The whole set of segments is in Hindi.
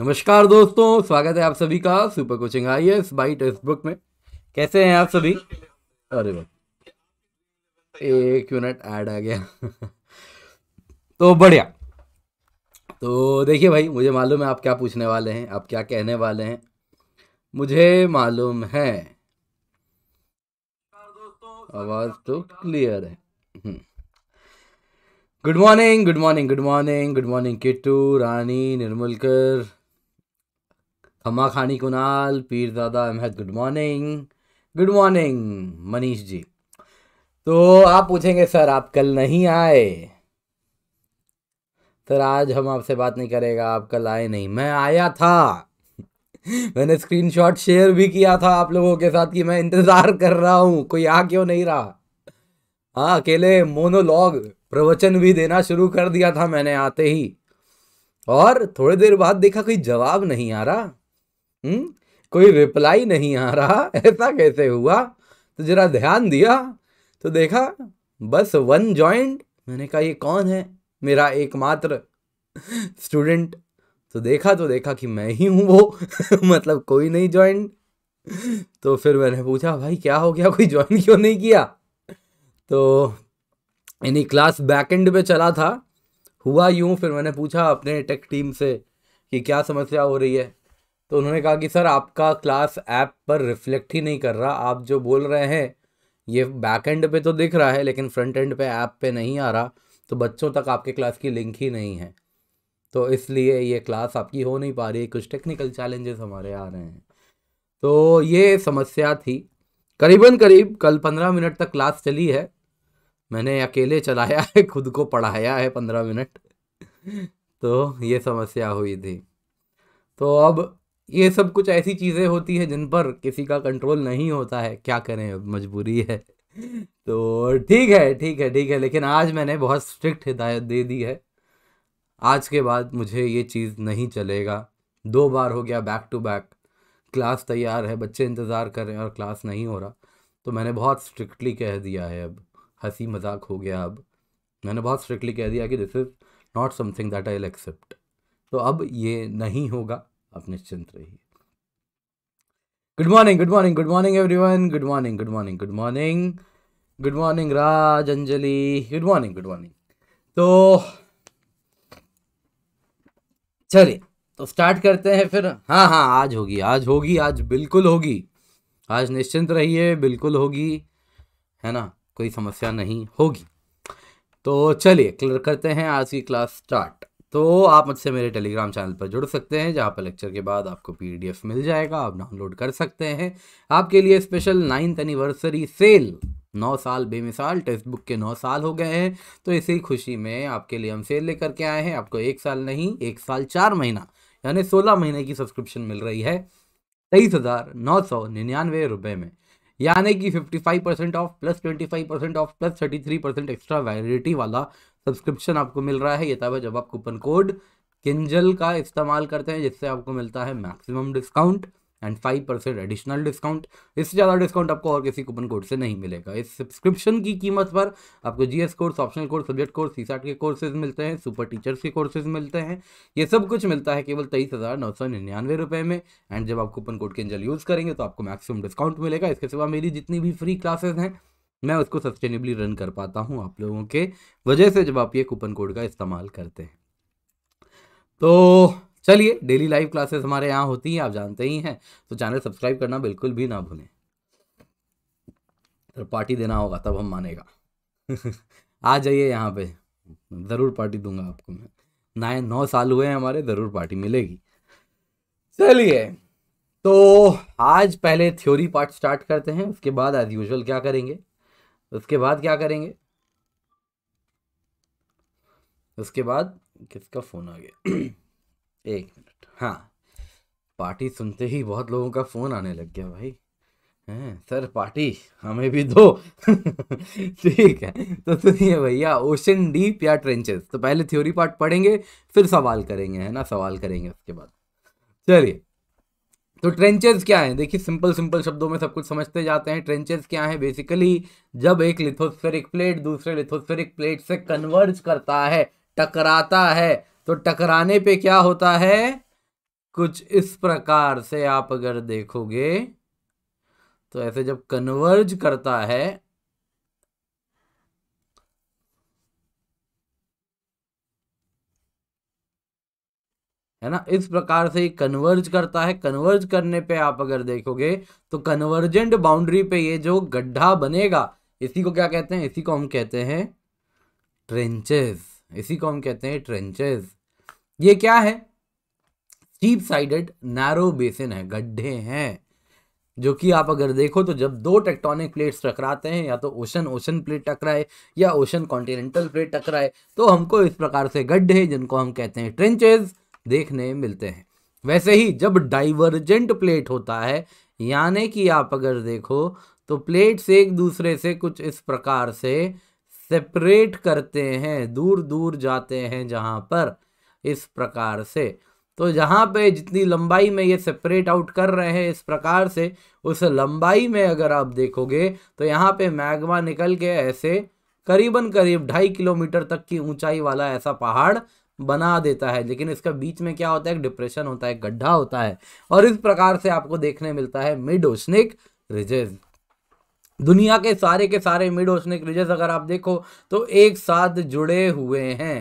नमस्कार दोस्तों स्वागत है आप सभी का super coaching I S by textbook में कैसे हैं आप सभी अरे बस एक मिनट ऐड आ गया तो बढ़िया तो देखिए भाई मुझे मालूम है आप क्या पूछने वाले हैं आप क्या कहने वाले हैं मुझे मालूम है आवाज़ तो क्लियर है हम्म। Good morning good morning good morning good morning Kittu Rani Nirmalkar Hama Khani Kunal Pir Dada Ahmad good morning good morning Manish ji तो आप पूछेंगे सर आप कल नहीं आए सर आज हम आपसे बात नहीं करेगा आप कल आए नहीं मैं आया था मैंने स्क्रीनशॉट शेयर भी किया था आप लोगों के साथ कि मैं इंतज़ार कर रहा हूँ कोई आ क्यों नहीं रहा हाँ अकेले मोनोलॉग प्रवचन भी देना शुरू कर दिया था मैंने आते ही और थोड़ी देर बाद देखा कोई जवाब नहीं आ रहा हम्म? कोई रिप्लाई नहीं आ रहा ऐसा कैसे हुआ तो जरा ध्यान दिया तो देखा बस वन जॉइंट मैंने कहा ये कौन है मेरा एकमात्र स्टूडेंट तो देखा तो देखा कि मैं ही हूँ वो मतलब कोई नहीं ज्वाइन तो फिर मैंने पूछा भाई क्या हो गया कोई ज्वाइन क्यों नहीं किया तो यानी क्लास एंड पे चला था हुआ यूँ फिर मैंने पूछा अपने टेक टीम से कि क्या समस्या हो रही है तो उन्होंने कहा कि सर आपका क्लास ऐप पर रिफ्लेक्ट ही नहीं कर रहा आप जो बोल रहे हैं ये बैक एंड पे तो दिख रहा है लेकिन फ्रंट एंड पे ऐप पे नहीं आ रहा तो बच्चों तक आपके क्लास की लिंक ही नहीं है तो इसलिए ये क्लास आपकी हो नहीं पा रही है कुछ टेक्निकल चैलेंजेस हमारे आ रहे हैं तो ये समस्या थी करीबन करीब कल पंद्रह मिनट तक क्लास चली है मैंने अकेले चलाया है खुद को पढ़ाया है पंद्रह मिनट तो ये समस्या हुई थी तो अब ये सब कुछ ऐसी चीज़ें होती हैं जिन पर किसी का कंट्रोल नहीं होता है क्या करें मजबूरी है तो ठीक है ठीक है ठीक है लेकिन आज मैंने बहुत स्ट्रिक्ट हिदायत दे दी है आज के बाद मुझे ये चीज़ नहीं चलेगा दो बार हो गया बैक टू बैक क्लास तैयार है बच्चे इंतज़ार कर रहे हैं और क्लास नहीं हो रहा तो मैंने बहुत स्ट्रिक्टली कह दिया है अब हंसी मजाक हो गया अब मैंने बहुत स्ट्रिक्टली कह दिया कि this is not something that I'll accept तो अब ये नहीं होगा आप निश्चिंत रहिए good morning good morning good morning everyone good morning good morning good morning good morning Raj Anjali good morning good morning तो चलिए तो स्टार्ट करते हैं फिर हाँ हाँ आज होगी आज होगी आज बिल्कुल होगी आज निश्चिंत रहिए बिल्कुल होगी है ना कोई समस्या नहीं होगी तो चलिए क्लियर करते हैं आज की क्लास स्टार्ट तो आप मुझसे मेरे टेलीग्राम चैनल पर जुड़ सकते हैं जहाँ पर लेक्चर के बाद आपको पीडीएफ मिल जाएगा आप डाउनलोड कर सकते हैं आपके लिए स्पेशल नाइन्थ एनिवर्सरी सेल नौ साल बेमिसाल टेक्स्ट बुक के नौ साल हो गए हैं तो इसी खुशी में आपके लिए हम सेल लेकर के आए हैं आपको एक साल नहीं एक साल चार महीना यानी सोलह महीने की सब्सक्रिप्शन मिल रही है तेईस हज़ार नौ सौ निन्यानवे रुपये में यानी कि fifty five percent off plus twenty five percent off plus thirty three percent extra validity वाला सब्सक्रिप्शन आपको मिल रहा है ये तब है जब आप कूपन कोड किंजल का इस्तेमाल करते हैं जिससे आपको मिलता है maximum discount and five percent additional discount इससे ज़्यादा डिस्काउंट आपको और किसी कूपन कोड से नहीं मिलेगा इस सब्सक्रिप्शन की कीमत पर आपको GS course optional course subject course सी के कोर्सेज मिलते हैं सुपर टीचर्स के कोर्सेज मिलते हैं ये सब कुछ मिलता है केवल तेईस हज़ार नौ सौ निन्यानवे रुपये में एंड जब आप कूपन कोड के अंजल यूज़ करेंगे तो आपको मैक्सिमम डिस्काउंट मिलेगा इसके सिवा मेरी जितनी भी फ्री क्लासेज हैं मैं उसको सस्टेनेबली रन कर पाता हूँ आप लोगों के वजह से जब आप ये कूपन कोड का इस्तेमाल करते हैं तो चलिए डेली लाइव क्लासेस हमारे यहाँ होती हैं आप जानते ही हैं तो चैनल सब्सक्राइब करना बिल्कुल भी ना भूलें तो पार्टी देना होगा तब हम मानेगा आ जाइए यहाँ पे ज़रूर पार्टी दूंगा आपको मैं नए नौ साल हुए हैं हमारे ज़रूर पार्टी मिलेगी चलिए तो आज पहले थ्योरी पार्ट स्टार्ट करते हैं उसके बाद एज यूजल क्या करेंगे उसके बाद क्या करेंगे उसके बाद किसका फ़ोन आ गया एक मिनट हाँ पार्टी सुनते ही बहुत लोगों का फ़ोन आने लग गया भाई हैं सर पार्टी हमें भी दो ठीक है तो सुनिए भैया ओशन डीप या ट्रेंचेस तो पहले थ्योरी पार्ट पढ़ेंगे फिर सवाल करेंगे है ना सवाल करेंगे उसके बाद चलिए तो ट्रेंचेस क्या है देखिए सिंपल सिंपल शब्दों में सब कुछ समझते जाते हैं ट्रेंचेस क्या है बेसिकली जब एक लिथोस्फेरिक प्लेट दूसरे लिथोस्फेरिक प्लेट से कन्वर्ज करता है टकराता है तो टकराने पे क्या होता है कुछ इस प्रकार से आप अगर देखोगे तो ऐसे जब कन्वर्ज करता है है ना इस प्रकार से ये कन्वर्ज करता है कन्वर्ज करने पे आप अगर देखोगे तो कन्वर्जेंट बाउंड्री पे ये जो गड्ढा बनेगा इसी को क्या कहते हैं इसी को हम कहते हैं ट्रेंचेस इसी को हम कहते हैं ट्रेंचेस ये क्या है स्टीप साइडेड नैरो बेसिन है गड्ढे हैं जो कि आप अगर देखो तो जब दो टेक्टोनिक प्लेट्स टकराते हैं या तो ओशन ओशन प्लेट टकराए या ओशन कॉन्टिनेंटल प्लेट टकराए तो हमको इस प्रकार से गड्ढे जिनको हम कहते हैं ट्रेंचेज़ देखने मिलते हैं वैसे ही जब डाइवर्जेंट प्लेट होता है यानी कि आप अगर देखो तो प्लेट्स एक दूसरे से कुछ इस प्रकार से सेपरेट करते हैं दूर दूर जाते हैं जहाँ पर इस प्रकार से तो जहाँ पे जितनी लंबाई में ये सेपरेट आउट कर रहे हैं इस प्रकार से उस लंबाई में अगर आप देखोगे तो यहाँ पे मैग्मा निकल के ऐसे करीबन करीब ढाई किलोमीटर तक की ऊंचाई वाला ऐसा पहाड़ बना देता है लेकिन इसका बीच में क्या होता है डिप्रेशन होता है गड्ढा होता है और इस प्रकार से आपको देखने मिलता है मिड ओशनिक रिजेज दुनिया के सारे के सारे मिड ओशनिक रिजेज अगर आप देखो तो एक साथ जुड़े हुए हैं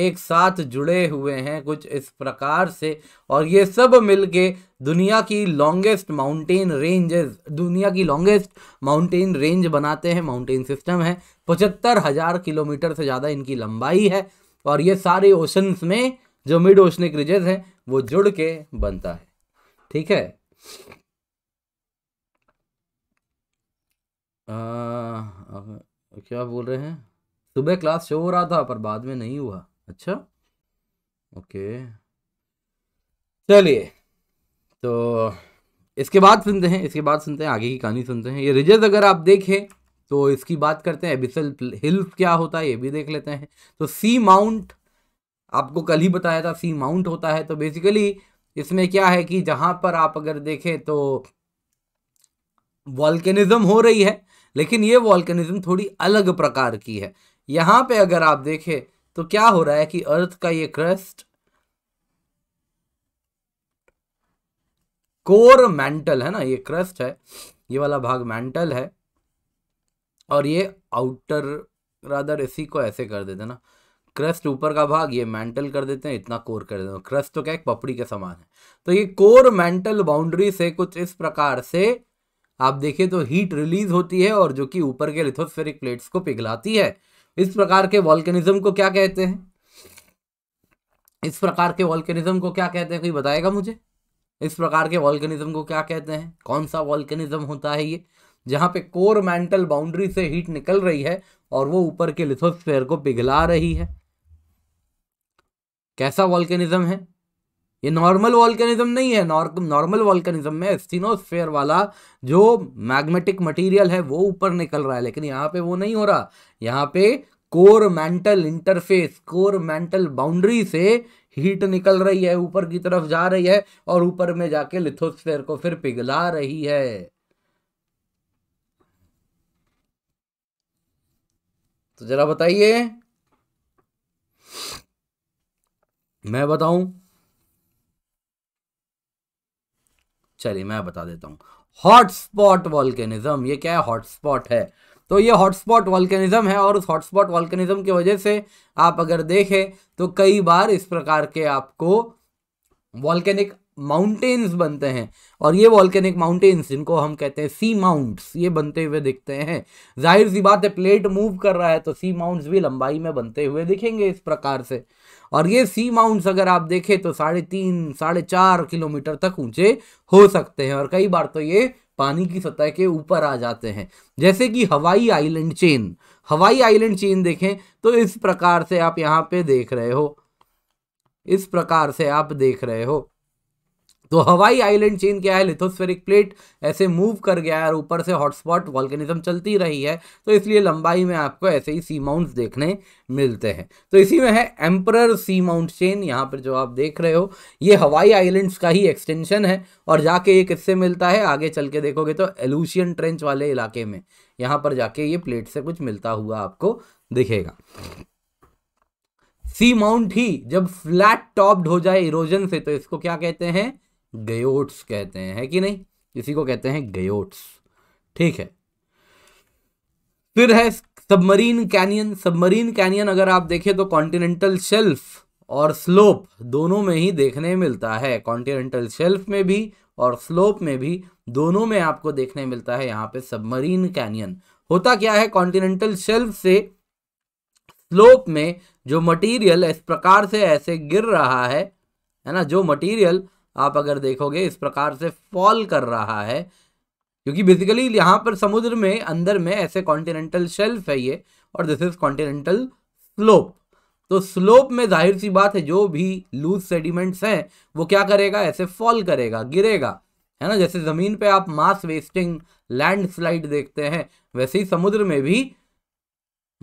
एक साथ जुड़े हुए हैं कुछ इस प्रकार से और ये सब मिलके दुनिया की लॉन्गेस्ट माउंटेन रेंजेस दुनिया की लॉन्गेस्ट माउंटेन रेंज बनाते हैं माउंटेन सिस्टम है पचहत्तर हज़ार किलोमीटर से ज़्यादा इनकी लंबाई है और ये सारे ओशंस में जो मिड ओशनिक रिजेज हैं वो जुड़ के बनता है ठीक है आ, क्या बोल रहे हैं सुबह क्लास शो हो रहा था पर बाद में नहीं हुआ अच्छा ओके चलिए तो इसके बाद सुनते हैं इसके बाद सुनते हैं आगे की कहानी सुनते हैं ये रिजेज अगर आप देखें तो इसकी बात करते हैं एबिसल हिल्स क्या होता है ये भी देख लेते हैं तो सी माउंट आपको कल ही बताया था सी माउंट होता है तो बेसिकली इसमें क्या है कि जहां पर आप अगर देखें तो वॉल्केनिज्म हो रही है लेकिन ये वॉल्केनिज्म थोड़ी अलग प्रकार की है यहां पे अगर आप देखें तो क्या हो रहा है कि अर्थ का ये क्रस्ट कोर मेंटल है ना ये क्रस्ट है ये वाला भाग मेंटल है और ये आउटर राधर इसी को ऐसे कर देते ना क्रस्ट ऊपर का भाग ये मेंटल कर देते हैं इतना कोर कर देते हैं क्रस्ट तो क्या एक पपड़ी के समान है तो ये कोर मेंटल बाउंड्री से कुछ इस प्रकार से आप देखिए तो हीट रिलीज होती है और जो कि ऊपर के लिथोस्फेरिक प्लेट्स को पिघलाती है इस प्रकार के वॉल्केनिज्म को क्या कहते हैं इस प्रकार के वॉल्केनिज्म को क्या कहते हैं कोई बताएगा मुझे इस प्रकार के वॉल्केनिज्म को क्या कहते हैं कौन सा वॉल्केनिज्म होता है ये जहाँ पे कोर मेंटल बाउंड्री से हीट निकल रही है और वो ऊपर के लिथोस्फेयर को पिघला रही है कैसा वॉल्केनिज्म है ये नॉर्मल वॉल्केनिज्म नहीं है नॉर्मल वॉल्केनिज्म में स्टीनोस्फेयर वाला जो मैग्नेटिक मटेरियल है वो ऊपर निकल रहा है लेकिन यहाँ पे वो नहीं हो रहा यहाँ पे core mantle interface core mantle boundary से हीट निकल रही है ऊपर की तरफ जा रही है और ऊपर में जाके लिथोस्फेयर को फिर पिघला रही है तो जरा बताइए मैं बताऊं चलिए मैं बता देता हूं हॉटस्पॉट वॉल्केनिज्म ये क्या है हॉटस्पॉट है तो ये हॉटस्पॉट वॉल्केनिज्म है और उस हॉटस्पॉट वॉल्केनिज्म की वजह से आप अगर देखें तो कई बार इस प्रकार के आपको वॉल्केनिक माउंटेन्स बनते हैं और ये वॉल्केनिक माउंटेन्स जिनको हम कहते हैं सी माउंट्स ये बनते हुए दिखते हैं जाहिर सी बात है प्लेट मूव कर रहा है तो सी माउंट्स भी लंबाई में बनते हुए दिखेंगे इस प्रकार से और ये सी माउंट्स अगर आप देखें तो साढ़े तीन साढ़े चार किलोमीटर तक ऊंचे हो सकते हैं और कई बार तो ये पानी की सतह के ऊपर आ जाते हैं जैसे कि Hawaii island chain Hawaii island chain देखें तो इस प्रकार से आप यहाँ पे देख रहे हो इस प्रकार से आप देख रहे हो तो हवाई आइलैंड चेन क्या है लिथोस्फेरिक प्लेट ऐसे मूव कर गया है और ऊपर से हॉटस्पॉट वॉल्केनिज्म चलती रही है तो इसलिए लंबाई में आपको ऐसे ही सी माउंट्स देखने मिलते हैं तो इसी में है एम्परर सी माउंट चेन यहाँ पर जो आप देख रहे हो ये हवाई आइलैंड्स का ही एक्सटेंशन है और जाके ये किससे मिलता है आगे चल के देखोगे तो एलूशियन ट्रेंच वाले इलाके में यहाँ पर जाके ये प्लेट से कुछ मिलता हुआ आपको दिखेगा सी माउंट ही जब फ्लैट टॉप्ड हो जाए इरोजन से तो इसको क्या कहते हैं गयोट्स कहते हैं है कि नहीं इसी को कहते हैं गयोट्स ठीक है फिर है सबमरीन कैनियन सबमरीन कैनियन अगर आप देखें तो कॉन्टिनेंटल शेल्फ और स्लोप दोनों में ही देखने मिलता है कॉन्टिनेंटल शेल्फ में भी और स्लोप में भी दोनों में आपको देखने मिलता है यहाँ पे सबमरीन कैनियन होता क्या है कॉन्टिनेंटल शेल्फ से स्लोप में जो मटेरियल इस प्रकार से ऐसे गिर रहा है है ना जो मटेरियल आप अगर देखोगे इस प्रकार से फॉल कर रहा है क्योंकि बेसिकली यहाँ पर समुद्र में अंदर में ऐसे कॉन्टिनेंटल शेल्फ है ये और दिस इज कॉन्टिनेंटल स्लोप तो स्लोप में जाहिर सी बात है जो भी लूज सेडिमेंट्स हैं वो क्या करेगा ऐसे फॉल करेगा गिरेगा है ना जैसे ज़मीन पे आप मास वेस्टिंग लैंडस्लाइड देखते हैं वैसे ही समुद्र में भी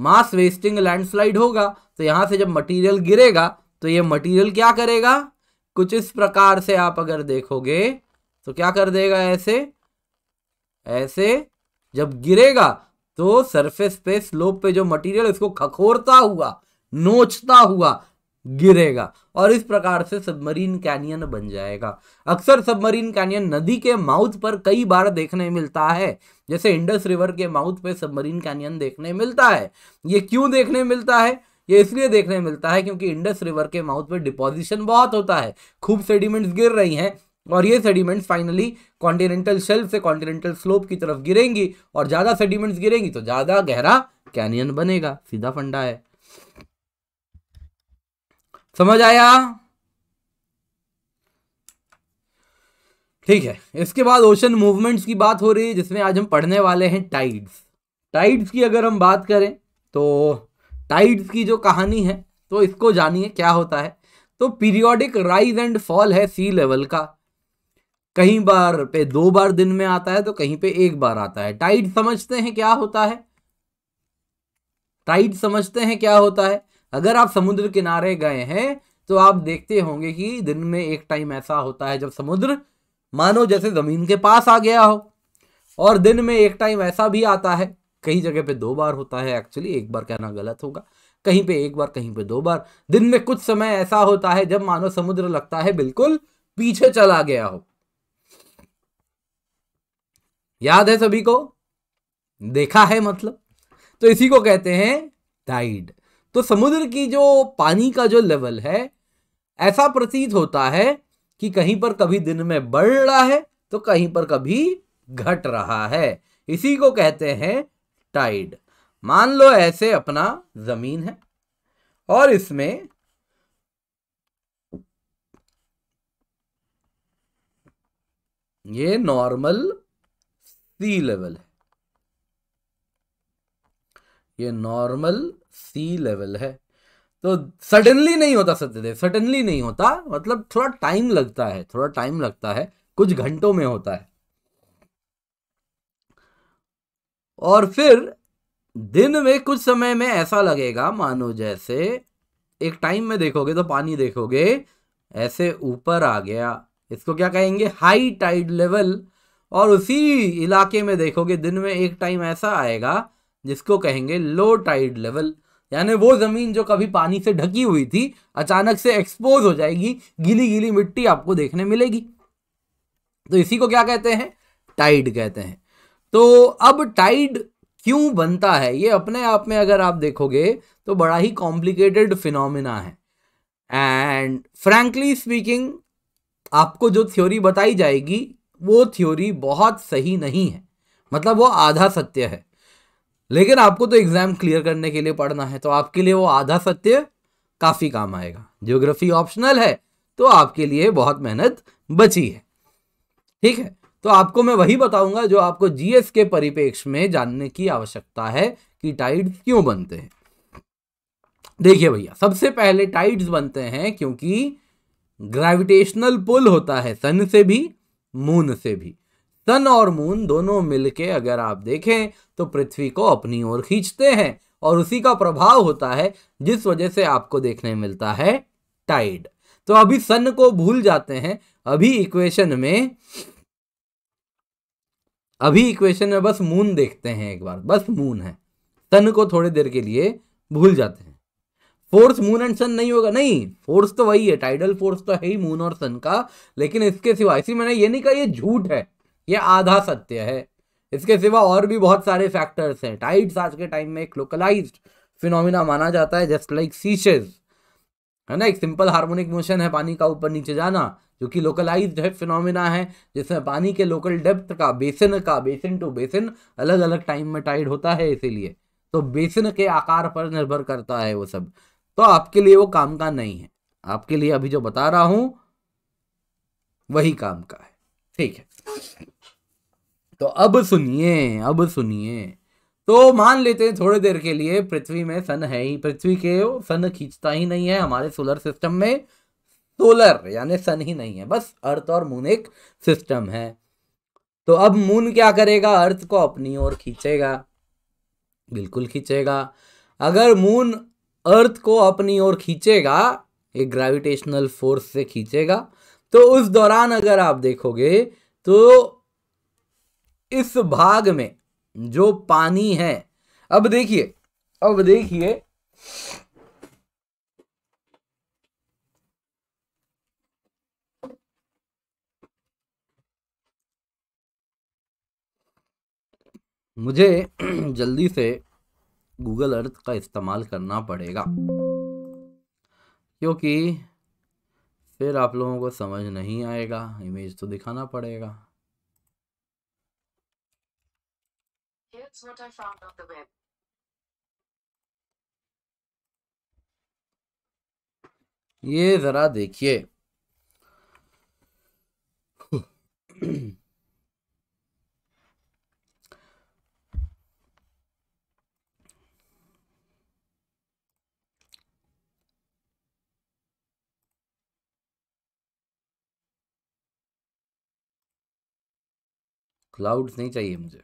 मास वेस्टिंग लैंडस्लाइड होगा तो यहाँ से जब मटेरियल गिरेगा तो ये मटेरियल क्या करेगा कुछ इस प्रकार से आप अगर देखोगे तो क्या कर देगा ऐसे ऐसे जब गिरेगा तो सरफेस पे स्लोप पे जो मटेरियल इसको खखोरता हुआ नोचता हुआ गिरेगा और इस प्रकार से सबमरीन कैनियन बन जाएगा अक्सर सबमरीन कैनियन नदी के माउथ पर कई बार देखने मिलता है जैसे इंडस रिवर के माउथ पे सबमरीन कैनियन देखने मिलता है ये क्यों देखने मिलता है ये इसलिए देखने में मिलता है क्योंकि इंडस रिवर के माउथ पर डिपोजिशन बहुत होता है खूब सेडिमेंट्स गिर रही हैं और ये सेडिमेंट्स फाइनली कॉन्टिनेंटल शेल्फ से कॉन्टिनेंटल स्लोप की तरफ गिरेंगी और ज़्यादा सेडिमेंट्स गिरेंगी तो ज़्यादा गहरा कैनियन बनेगा सीधा फंडा है समझ आया ठीक है इसके बाद ओशन मूवमेंट्स की बात हो रही है जिसमें आज हम पढ़ने वाले हैं टाइड्स टाइड्स की अगर हम बात करें तो टाइड्स की जो कहानी है तो इसको जानिए क्या होता है तो पीरियोडिक राइज एंड फॉल है सी लेवल का कहीं बार पे दो बार दिन में आता है तो कहीं पे एक बार आता है टाइड समझते हैं क्या होता है टाइड समझते हैं क्या होता है अगर आप समुद्र किनारे गए हैं तो आप देखते होंगे कि दिन में एक टाइम ऐसा होता है जब समुद्र मानो जैसे ज़मीन के पास आ गया हो और दिन में एक टाइम ऐसा भी आता है कई जगह पे दो बार होता है एक्चुअली एक बार कहना गलत होगा कहीं पे एक बार कहीं पे दो बार दिन में कुछ समय ऐसा होता है जब मानो समुद्र लगता है बिल्कुल पीछे चला गया हो याद है सभी को देखा है मतलब तो इसी को कहते हैं टाइड तो समुद्र की जो पानी का जो लेवल है ऐसा प्रतीत होता है कि कहीं पर कभी दिन में बढ़ रहा है तो कहीं पर कभी घट रहा है इसी को कहते हैं टाइड मान लो ऐसे अपना जमीन है और इसमें ये नॉर्मल सी लेवल है ये नॉर्मल सी लेवल है तो सडनली नहीं होता सत्यदेव सडनली नहीं होता मतलब थोड़ा टाइम लगता है थोड़ा टाइम लगता है कुछ घंटों में होता है और फिर दिन में कुछ समय में ऐसा लगेगा मानो जैसे एक टाइम में देखोगे तो पानी देखोगे ऐसे ऊपर आ गया इसको क्या कहेंगे हाई टाइड लेवल और उसी इलाके में देखोगे दिन में एक टाइम ऐसा आएगा जिसको कहेंगे लो टाइड लेवल यानी वो ज़मीन जो कभी पानी से ढकी हुई थी अचानक से एक्सपोज हो जाएगी गीली गीली मिट्टी आपको देखने मिलेगी तो इसी को क्या कहते हैं टाइड कहते हैं तो अब टाइड क्यों बनता है ये अपने आप में अगर आप देखोगे तो बड़ा ही कॉम्प्लिकेटेड फिनोमिना है एंड फ्रैंकली स्पीकिंग आपको जो थ्योरी बताई जाएगी वो थ्योरी बहुत सही नहीं है मतलब वो आधा सत्य है लेकिन आपको तो एग्ज़ाम क्लियर करने के लिए पढ़ना है तो आपके लिए वो आधा सत्य काफ़ी काम आएगा ज्योग्राफी ऑप्शनल है तो आपके लिए बहुत मेहनत बची है ठीक है तो आपको मैं वही बताऊंगा जो आपको जीएस के परिपेक्ष में जानने की आवश्यकता है कि टाइड्स क्यों बनते हैं देखिए भैया सबसे पहले टाइड्स बनते हैं क्योंकि ग्रेविटेशनल पुल होता है सन से भी मून से भी सन और मून दोनों मिलके अगर आप देखें तो पृथ्वी को अपनी ओर खींचते हैं और उसी का प्रभाव होता है जिस वजह से आपको देखने मिलता है टाइड तो अभी सन को भूल जाते हैं अभी इक्वेशन में अभी इक्वेशन में बस मून देखते हैं एक बार बस मून है सन को थोड़ी देर के लिए भूल जाते हैं फोर्स मून एंड सन नहीं होगा नहीं फोर्स तो वही है टाइडल फोर्स तो है ही मून और सन का लेकिन इसके सिवा इसी मैंने ये नहीं कहा ये झूठ है ये आधा सत्य है इसके सिवा और भी बहुत सारे फैक्टर्स हैं टाइड्स आज के टाइम में एक लोकलाइज फिनोमिना माना जाता है जस्ट लाइक सीशेज है ना एक सिंपल हार्मोनिक मोशन है पानी का ऊपर नीचे जाना जो कि लोकलाइज्ड है फिनोमिना है जिसमें पानी के लोकल डेप्थ का बेसिन का बेसिन टू बेसिन अलग अलग टाइम में टाइड होता है इसीलिए तो बेसिन के आकार पर निर्भर करता है वो सब तो आपके लिए वो काम का नहीं है आपके लिए अभी जो बता रहा हूं वही काम का है ठीक है तो अब सुनिए अब सुनिए तो मान लेते हैं थोड़ी देर के लिए पृथ्वी में सन है ही पृथ्वी के सन खींचता ही नहीं है हमारे सोलर सिस्टम में सोलर यानी सन ही नहीं है बस अर्थ और मून एक सिस्टम है तो अब मून क्या करेगा अर्थ को अपनी ओर खींचेगा बिल्कुल खींचेगा अगर मून अर्थ को अपनी ओर खींचेगा एक ग्रेविटेशनल फोर्स से खींचेगा तो उस दौरान अगर आप देखोगे तो इस भाग में जो पानी है अब देखिए अब देखिए मुझे जल्दी से गूगल अर्थ का इस्तेमाल करना पड़ेगा क्योंकि फिर आप लोगों को समझ नहीं आएगा इमेज तो दिखाना पड़ेगा ये ज़रा देखिए क्लाउड्स नहीं चाहिए मुझे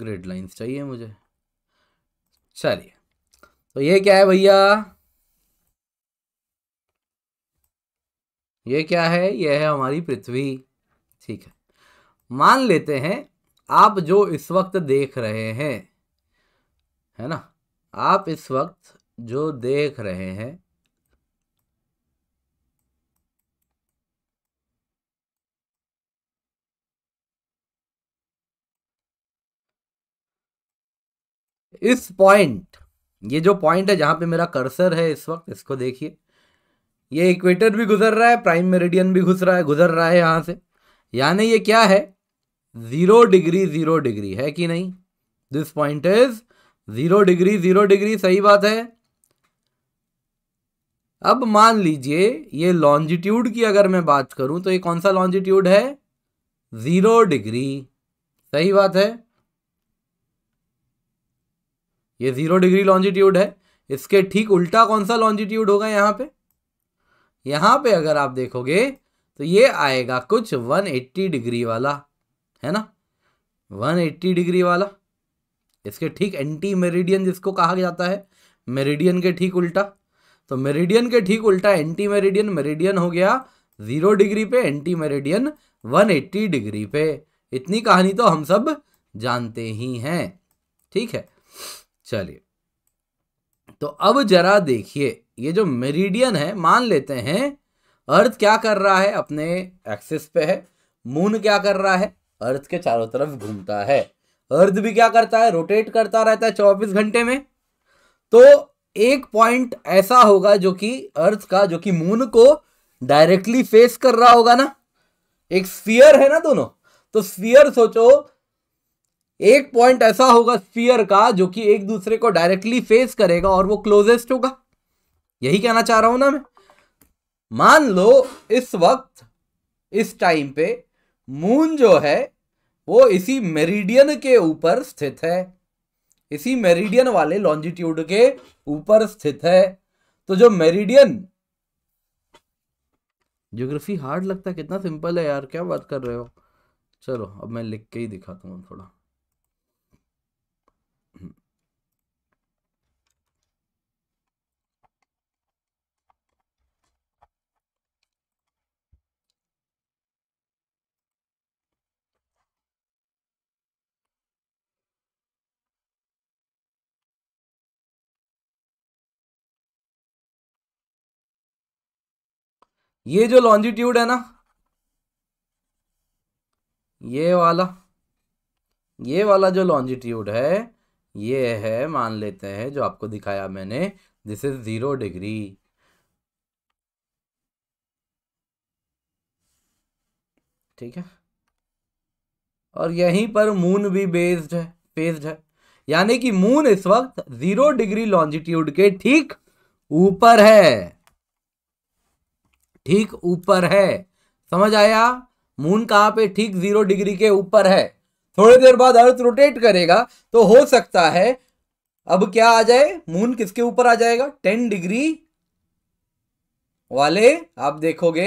ग्रेड लाइंस चाहिए मुझे चलिए तो ये क्या है भैया ये क्या है ये है हमारी पृथ्वी ठीक है मान लेते हैं आप जो इस वक्त देख रहे हैं है ना आप इस वक्त जो देख रहे हैं इस पॉइंट ये जो पॉइंट है जहां पे मेरा कर्सर है इस वक्त इसको देखिए ये इक्वेटर भी गुजर रहा है प्राइम मेरिडियन भी घुस रहा है गुजर रहा है यहां से यानी ये क्या है जीरो डिग्री जीरो डिग्री है कि नहीं this point is zero degree zero degree सही बात है अब मान लीजिए ये लॉन्जिट्यूड की अगर मैं बात करूं तो ये कौन सा लॉन्जिट्यूड है ज़ीरो डिग्री सही बात है ये ज़ीरो डिग्री लॉन्जिट्यूड है इसके ठीक उल्टा कौन सा लॉन्जिट्यूड होगा यहाँ पे यहां पे अगर आप देखोगे तो ये आएगा कुछ 180 डिग्री वाला है ना 180 डिग्री वाला इसके ठीक एंटी मेरिडियन जिसको कहा जाता है मेरिडियन के ठीक उल्टा तो मेरिडियन के ठीक उल्टा एंटी मेरिडियन मेरिडियन हो गया जीरो डिग्री पे एंटी मेरिडियन एट्टी डिग्री पे इतनी कहानी तो हम सब जानते ही हैं ठीक है चलिए तो अब जरा देखिए ये जो मेरिडियन है मान लेते हैं अर्थ क्या कर रहा है अपने एक्सिस पे है मून क्या कर रहा है अर्थ के चारों तरफ घूमता है अर्थ भी क्या करता है रोटेट करता रहता है चौबीस घंटे में तो एक पॉइंट ऐसा होगा जो कि अर्थ का जो कि मून को डायरेक्टली फेस कर रहा होगा ना एक स्फीयर है ना दोनों तो स्फीयर सोचो एक पॉइंट ऐसा होगा स्फीयर का जो कि एक दूसरे को डायरेक्टली फेस करेगा और वो क्लोजेस्ट होगा यही कहना चाह रहा हूं ना मैं मान लो इस वक्त इस टाइम पे मून जो है वो इसी मेरिडियन के ऊपर स्थित है इसी मेरिडियन वाले लॉन्जिट्यूड के ऊपर स्थित है तो जो मेरिडियन ज्योग्राफी हार्ड लगता है कितना सिंपल है यार क्या बात कर रहे हो चलो अब मैं लिख के ही दिखाता हूँ थोड़ा ये जो लॉन्जिट्यूड है ना ये वाला ये वाला जो लॉन्जिट्यूड है ये है मान लेते हैं जो आपको दिखाया मैंने दिस इज जीरो डिग्री ठीक है और यहीं पर मून भी बेस्ड है बेस्ड है यानी कि मून इस वक्त जीरो डिग्री लॉन्जिट्यूड के ठीक ऊपर है ठीक ऊपर है समझ आया मून कहाँ पे ठीक जीरो डिग्री के ऊपर है थोड़ी देर बाद अर्थ रोटेट करेगा तो हो सकता है अब क्या आ जाए मून किसके ऊपर आ जाएगा टेन डिग्री वाले आप देखोगे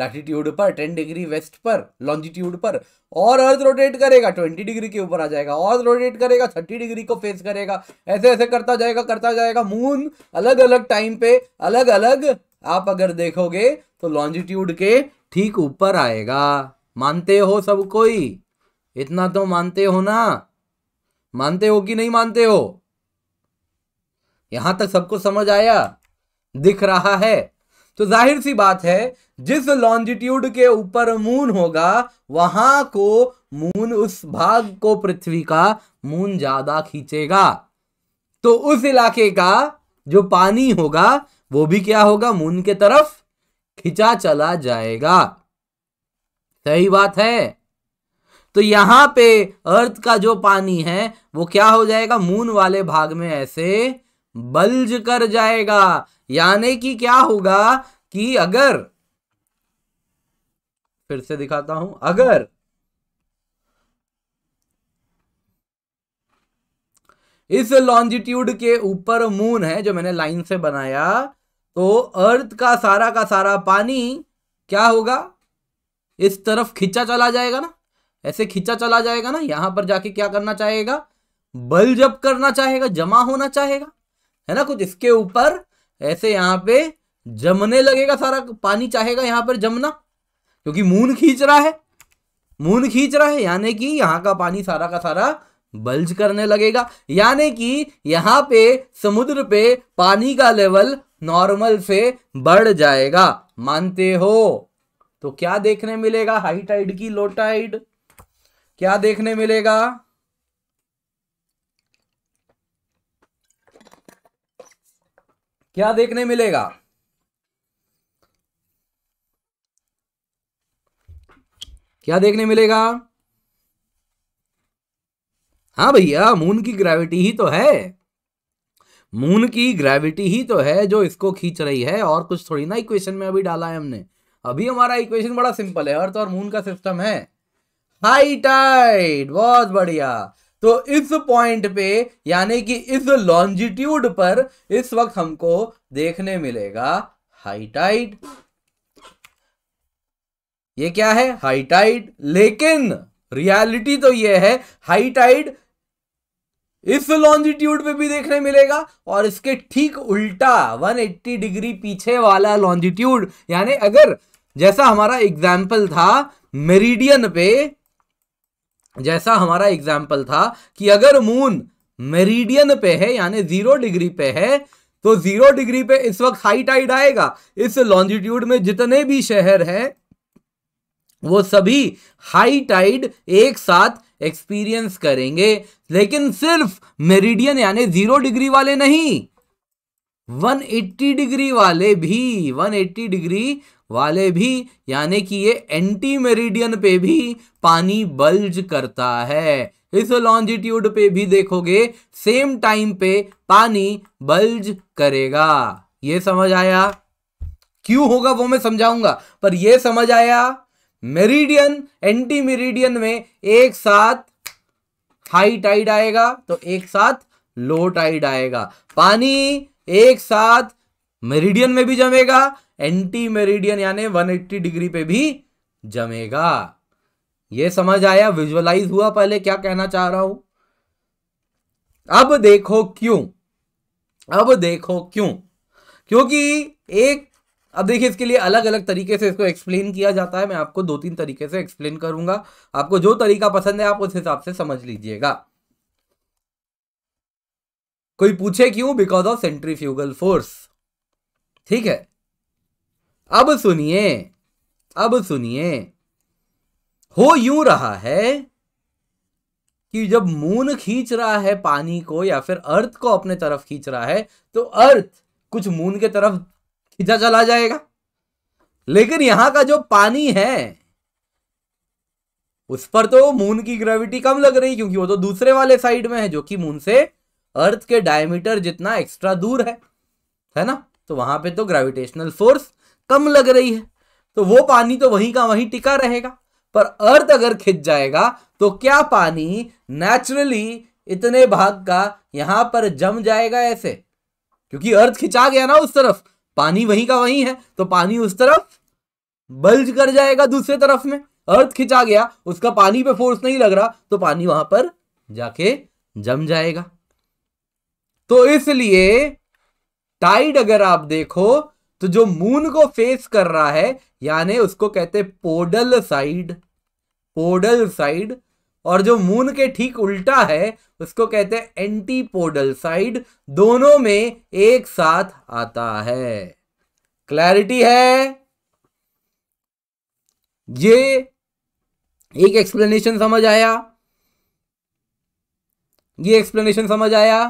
लैटिट्यूड पर टेन डिग्री वेस्ट पर लॉन्जिट्यूड पर और अर्थ रोटेट करेगा ट्वेंटी डिग्री के ऊपर आ जाएगा और रोटेट करेगा थर्टी डिग्री को फेस करेगा ऐसे ऐसे करता जाएगा करता जाएगा मून अलग अलग टाइम पे अलग अलग आप अगर देखोगे तो लॉन्जिट्यूड के ठीक ऊपर आएगा मानते हो सब कोई इतना तो मानते हो ना मानते हो कि नहीं मानते हो यहां तक सबको समझ आया दिख रहा है तो जाहिर सी बात है जिस लॉन्जिट्यूड के ऊपर मून होगा वहां को मून उस भाग को पृथ्वी का मून ज्यादा खींचेगा तो उस इलाके का जो पानी होगा वो भी क्या होगा मून के तरफ खिंचा चला जाएगा सही बात है तो यहां पे अर्थ का जो पानी है वो क्या हो जाएगा मून वाले भाग में ऐसे बल्ज कर जाएगा यानी कि क्या होगा कि अगर फिर से दिखाता हूं अगर इस लॉन्जिट्यूड के ऊपर मून है जो मैंने लाइन से बनाया तो अर्थ का सारा का सारा पानी क्या होगा इस तरफ खींचा चला जाएगा ना ऐसे खींचा चला जाएगा ना यहां पर जाके क्या करना चाहेगा बल जब करना चाहेगा जमा होना चाहेगा है ना कुछ इसके ऊपर ऐसे यहां पे जमने लगेगा सारा पानी चाहेगा यहाँ पर जमना क्योंकि मून खींच रहा है मून खींच रहा है यानी कि यहां का पानी सारा का सारा बल्ज करने लगेगा यानी कि यहां पे समुद्र पे पानी का लेवल नॉर्मल से बढ़ जाएगा मानते हो तो क्या देखने मिलेगा हाई टाइड की लो टाइड क्या देखने मिलेगा क्या देखने मिलेगा क्या देखने मिलेगा हाँ भैया मून की ग्रेविटी ही तो है मून की ग्रेविटी ही तो है जो इसको खींच रही है और कुछ थोड़ी ना इक्वेशन में अभी डाला है हमने अभी हमारा इक्वेशन बड़ा सिंपल है अर्थ और मून तो का सिस्टम है हाई टाइड बहुत बढ़िया तो इस पॉइंट पे यानी कि इस लॉन्जिट्यूड पर इस वक्त हमको देखने मिलेगा हाई टाइड ये क्या है हाई टाइड लेकिन रियलिटी तो ये है हाई टाइड इस लॉन्जिट्यूड पे भी देखने मिलेगा और इसके ठीक उल्टा 180 डिग्री पीछे वाला लॉन्जिट्यूड यानी अगर जैसा हमारा एग्जाम्पल था मेरिडियन पे जैसा हमारा एग्जाम्पल था कि अगर मून मेरिडियन पे है यानी जीरो डिग्री पे है तो जीरो डिग्री पे इस वक्त हाई टाइड आएगा इस लॉन्जिट्यूड में जितने भी शहर हैं वो सभी हाई टाइड एक साथ एक्सपीरियंस करेंगे लेकिन सिर्फ मेरिडियन यानी जीरो डिग्री वाले नहीं 180 डिग्री वाले भी 180 डिग्री वाले भी यानी कि ये एंटी मेरिडियन पे भी पानी बल्ज करता है इस लॉन्जिट्यूड पे भी देखोगे सेम टाइम पे पानी बल्ज करेगा ये समझ आया क्यों होगा वो मैं समझाऊंगा पर ये समझ आया मेरिडियन एंटी मेरिडियन में एक साथ हाई टाइड आएगा तो एक साथ लो टाइड आएगा पानी एक साथ मेरिडियन में भी जमेगा एंटी मेरिडियन यानी 180 डिग्री पे भी जमेगा ये समझ आया विजुअलाइज हुआ पहले क्या कहना चाह रहा हूं अब देखो क्यों अब देखो क्यों क्योंकि एक अब देखिए इसके लिए अलग अलग तरीके से इसको एक्सप्लेन किया जाता है मैं आपको दो तीन तरीके से एक्सप्लेन करूंगा आपको जो तरीका पसंद है आप उस हिसाब से समझ लीजिएगा कोई पूछे क्यों बिकॉज ऑफ सेंट्रीफ्यूगल फोर्स ठीक है अब सुनिए अब सुनिए हो यूं रहा है कि जब मून खींच रहा है पानी को या फिर अर्थ को अपने तरफ खींच रहा है तो अर्थ कुछ मून के तरफ खींचा चला जाएगा लेकिन यहां का जो पानी है उस पर तो मून की ग्रेविटी कम लग रही क्योंकि वो तो दूसरे वाले साइड में है जो कि मून से अर्थ के डायमीटर जितना एक्स्ट्रा दूर है है ना तो वहां पे तो ग्रेविटेशनल फोर्स कम लग रही है तो वो पानी तो वहीं का वहीं टिका रहेगा पर अर्थ अगर खिंच जाएगा तो क्या पानी नेचुरली इतने भाग का यहां पर जम जाएगा ऐसे क्योंकि अर्थ खिंचा गया ना उस तरफ पानी वहीं का वहीं है तो पानी उस तरफ बल्ज कर जाएगा दूसरे तरफ में अर्थ खिंचा गया उसका पानी पे फोर्स नहीं लग रहा तो पानी वहां पर जाके जम जाएगा तो इसलिए टाइड अगर आप देखो तो जो मून को फेस कर रहा है यानी उसको कहते पोडल साइड पोडल साइड और जो मून के ठीक उल्टा है उसको कहते हैं एंटीपोडल साइड दोनों में एक साथ आता है क्लैरिटी है ये एक एक्सप्लेनेशन समझ आया ये एक्सप्लेनेशन समझ आया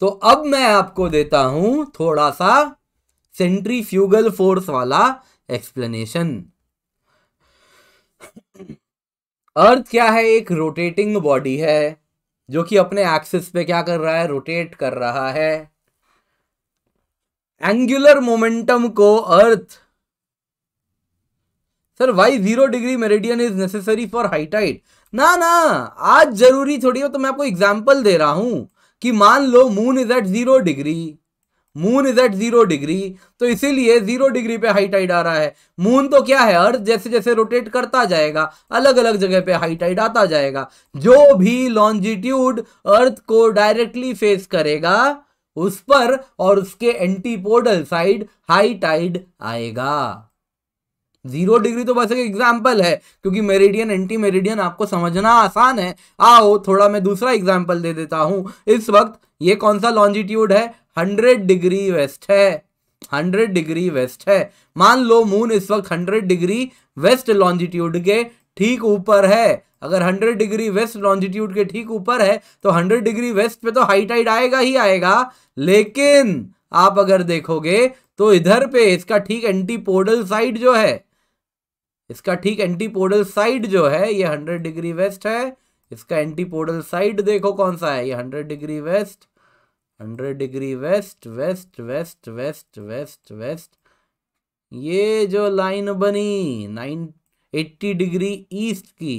तो अब मैं आपको देता हूं थोड़ा सा सेंट्रीफ्यूगल फोर्स वाला एक्सप्लेनेशन अर्थ क्या है एक रोटेटिंग बॉडी है जो कि अपने एक्सिस पे क्या कर रहा है रोटेट कर रहा है एंगुलर मोमेंटम को earth sir why zero degree meridian is necessary for high tide ना ना आज जरूरी थोड़ी हो तो मैं आपको एग्जाम्पल दे रहा हूं कि मान लो moon is at zero degree moon is at zero degree तो इसीलिए जीरो डिग्री पे हाई टाइड आ रहा है मून तो क्या है अर्थ जैसे जैसे रोटेट करता जाएगा अलग अलग जगह पे हाई टाइड आता जाएगा जो भी लॉन्जिट्यूड अर्थ को डायरेक्टली फेस करेगा उस पर और उसके एंटीपोडल साइड हाई टाइड आएगा जीरो डिग्री तो बस एक एग्जाम्पल है क्योंकि मेरिडियन एंटी मेरिडियन आपको समझना आसान है आओ थोड़ा मैं दूसरा एग्जाम्पल दे देता हूं इस वक्त ये कौन सा लॉन्जिट्यूड है हंड्रेड डिग्री वेस्ट है हंड्रेड डिग्री वेस्ट है मान लो मून इस वक्त हंड्रेड डिग्री वेस्ट लॉन्जिट्यूड के ठीक ऊपर है अगर 100 डिग्री वेस्ट लॉन्जिट्यूड के ठीक ऊपर है तो 100 डिग्री वेस्ट पे तो हाई टाइड आएगा ही आएगा लेकिन आप अगर देखोगे तो इधर पे इसका ठीक एंटीपोडल साइड जो है इसका ठीक एंटीपोडल साइड जो है ये 100 डिग्री वेस्ट है इसका एंटीपोडल साइड देखो कौन सा है ये 100 degree west hundred degree west west west west west west ये जो लाइन बनी नाइन एट्टी डिग्री ईस्ट की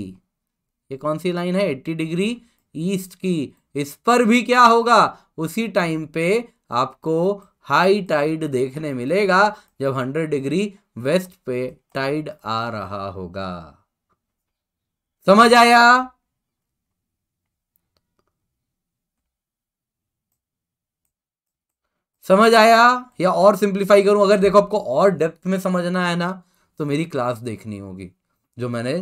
ये कौन सी लाइन है एट्टी डिग्री ईस्ट की इस पर भी क्या होगा उसी टाइम पे आपको हाई टाइड देखने मिलेगा जब हंड्रेड डिग्री वेस्ट पे टाइड आ रहा होगा समझ आया समझ आया या और सिंप्लीफाई करूं अगर देखो आपको और डेप्थ में समझना है ना तो मेरी क्लास देखनी होगी जो मैंने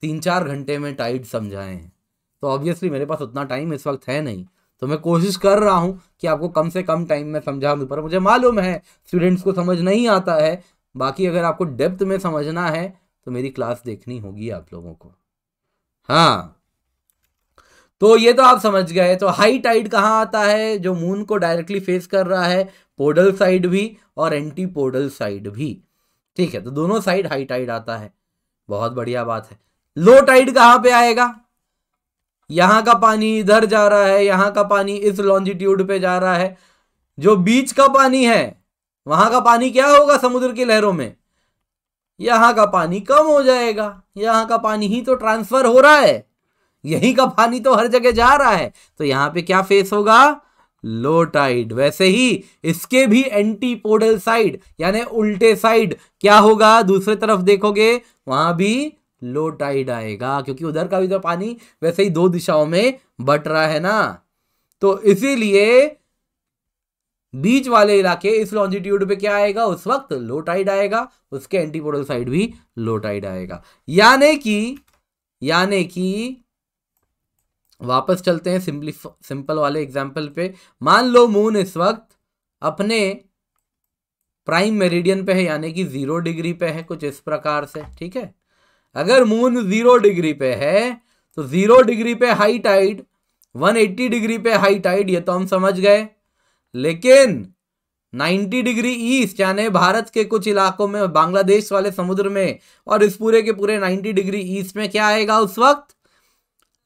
तीन चार घंटे में टाइट समझाए हैं तो ऑब्वियसली मेरे पास उतना टाइम इस वक्त है नहीं तो मैं कोशिश कर रहा हूँ कि आपको कम से कम टाइम में समझा दूँ पर मुझे मालूम है स्टूडेंट्स को समझ नहीं आता है बाकी अगर आपको डेप्थ में समझना है तो मेरी क्लास देखनी होगी आप लोगों को हाँ तो ये तो आप समझ गए तो हाई टाइड कहाँ आता है जो मून को डायरेक्टली फेस कर रहा है पोडल साइड भी और एंटी पोडल साइड भी ठीक है तो दोनों साइड हाई टाइड आता है बहुत बढ़िया बात है लो टाइड कहाँ पे आएगा यहाँ का पानी इधर जा रहा है यहाँ का पानी इस लॉन्जिट्यूड पे जा रहा है जो बीच का पानी है वहां का पानी क्या होगा समुद्र की लहरों में यहाँ का पानी कम हो जाएगा यहाँ का पानी ही तो ट्रांसफर हो रहा है यहीं का पानी तो हर जगह जा रहा है तो यहां पे क्या फेस होगा लो टाइड वैसे ही इसके भी एंटीपोडल साइड यानी उल्टे साइड क्या होगा दूसरे तरफ देखोगे वहां भी लो टाइड आएगा क्योंकि उधर का भी तो पानी वैसे ही दो दिशाओं में बट रहा है ना तो इसीलिए बीच वाले इलाके इस लॉन्जिट्यूड पे क्या आएगा उस वक्त लो टाइड आएगा उसके एंटीपोडल साइड भी लो टाइड आएगा यानी कि यानी कि वापस चलते हैं सिंपली सिंपल वाले एग्जाम्पल पे मान लो मून इस वक्त अपने प्राइम मेरिडियन पे है यानी कि जीरो डिग्री पे है कुछ इस प्रकार से ठीक है अगर मून जीरो डिग्री पे है तो जीरो डिग्री पे हाई टाइड 180 डिग्री पे हाई टाइड ये तो हम समझ गए लेकिन 90 डिग्री ईस्ट यानी भारत के कुछ इलाकों में बांग्लादेश वाले समुद्र में और इस पूरे के पूरे 90 डिग्री ईस्ट में क्या आएगा उस वक्त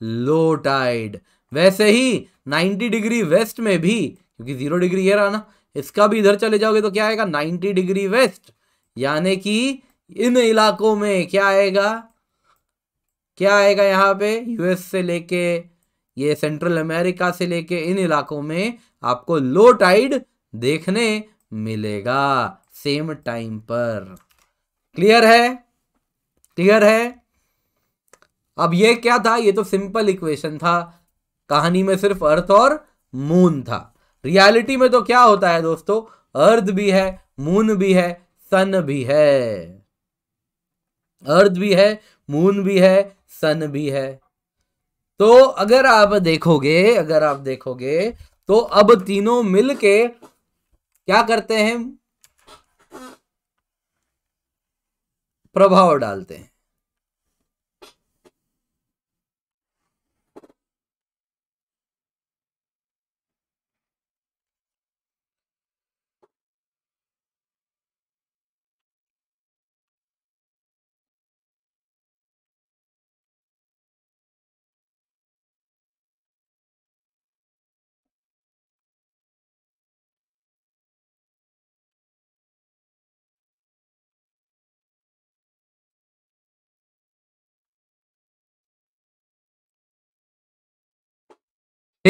लो टाइड वैसे ही 90 डिग्री वेस्ट में भी क्योंकि जीरो डिग्री ये रहा ना इसका भी इधर चले जाओगे तो क्या आएगा 90 डिग्री वेस्ट यानी कि इन इलाकों में क्या आएगा क्या आएगा यहाँ पे यूएस से लेके ये सेंट्रल अमेरिका से लेके इन इलाकों में आपको लो टाइड देखने मिलेगा सेम टाइम पर क्लियर है क्लियर है अब ये क्या था ये तो सिंपल इक्वेशन था कहानी में सिर्फ अर्थ और मून था रियलिटी में तो क्या होता है दोस्तों अर्थ भी है मून भी है सन भी है अर्थ भी है मून भी है सन भी है तो अगर आप देखोगे अगर आप देखोगे तो अब तीनों मिलके क्या करते हैं प्रभाव डालते हैं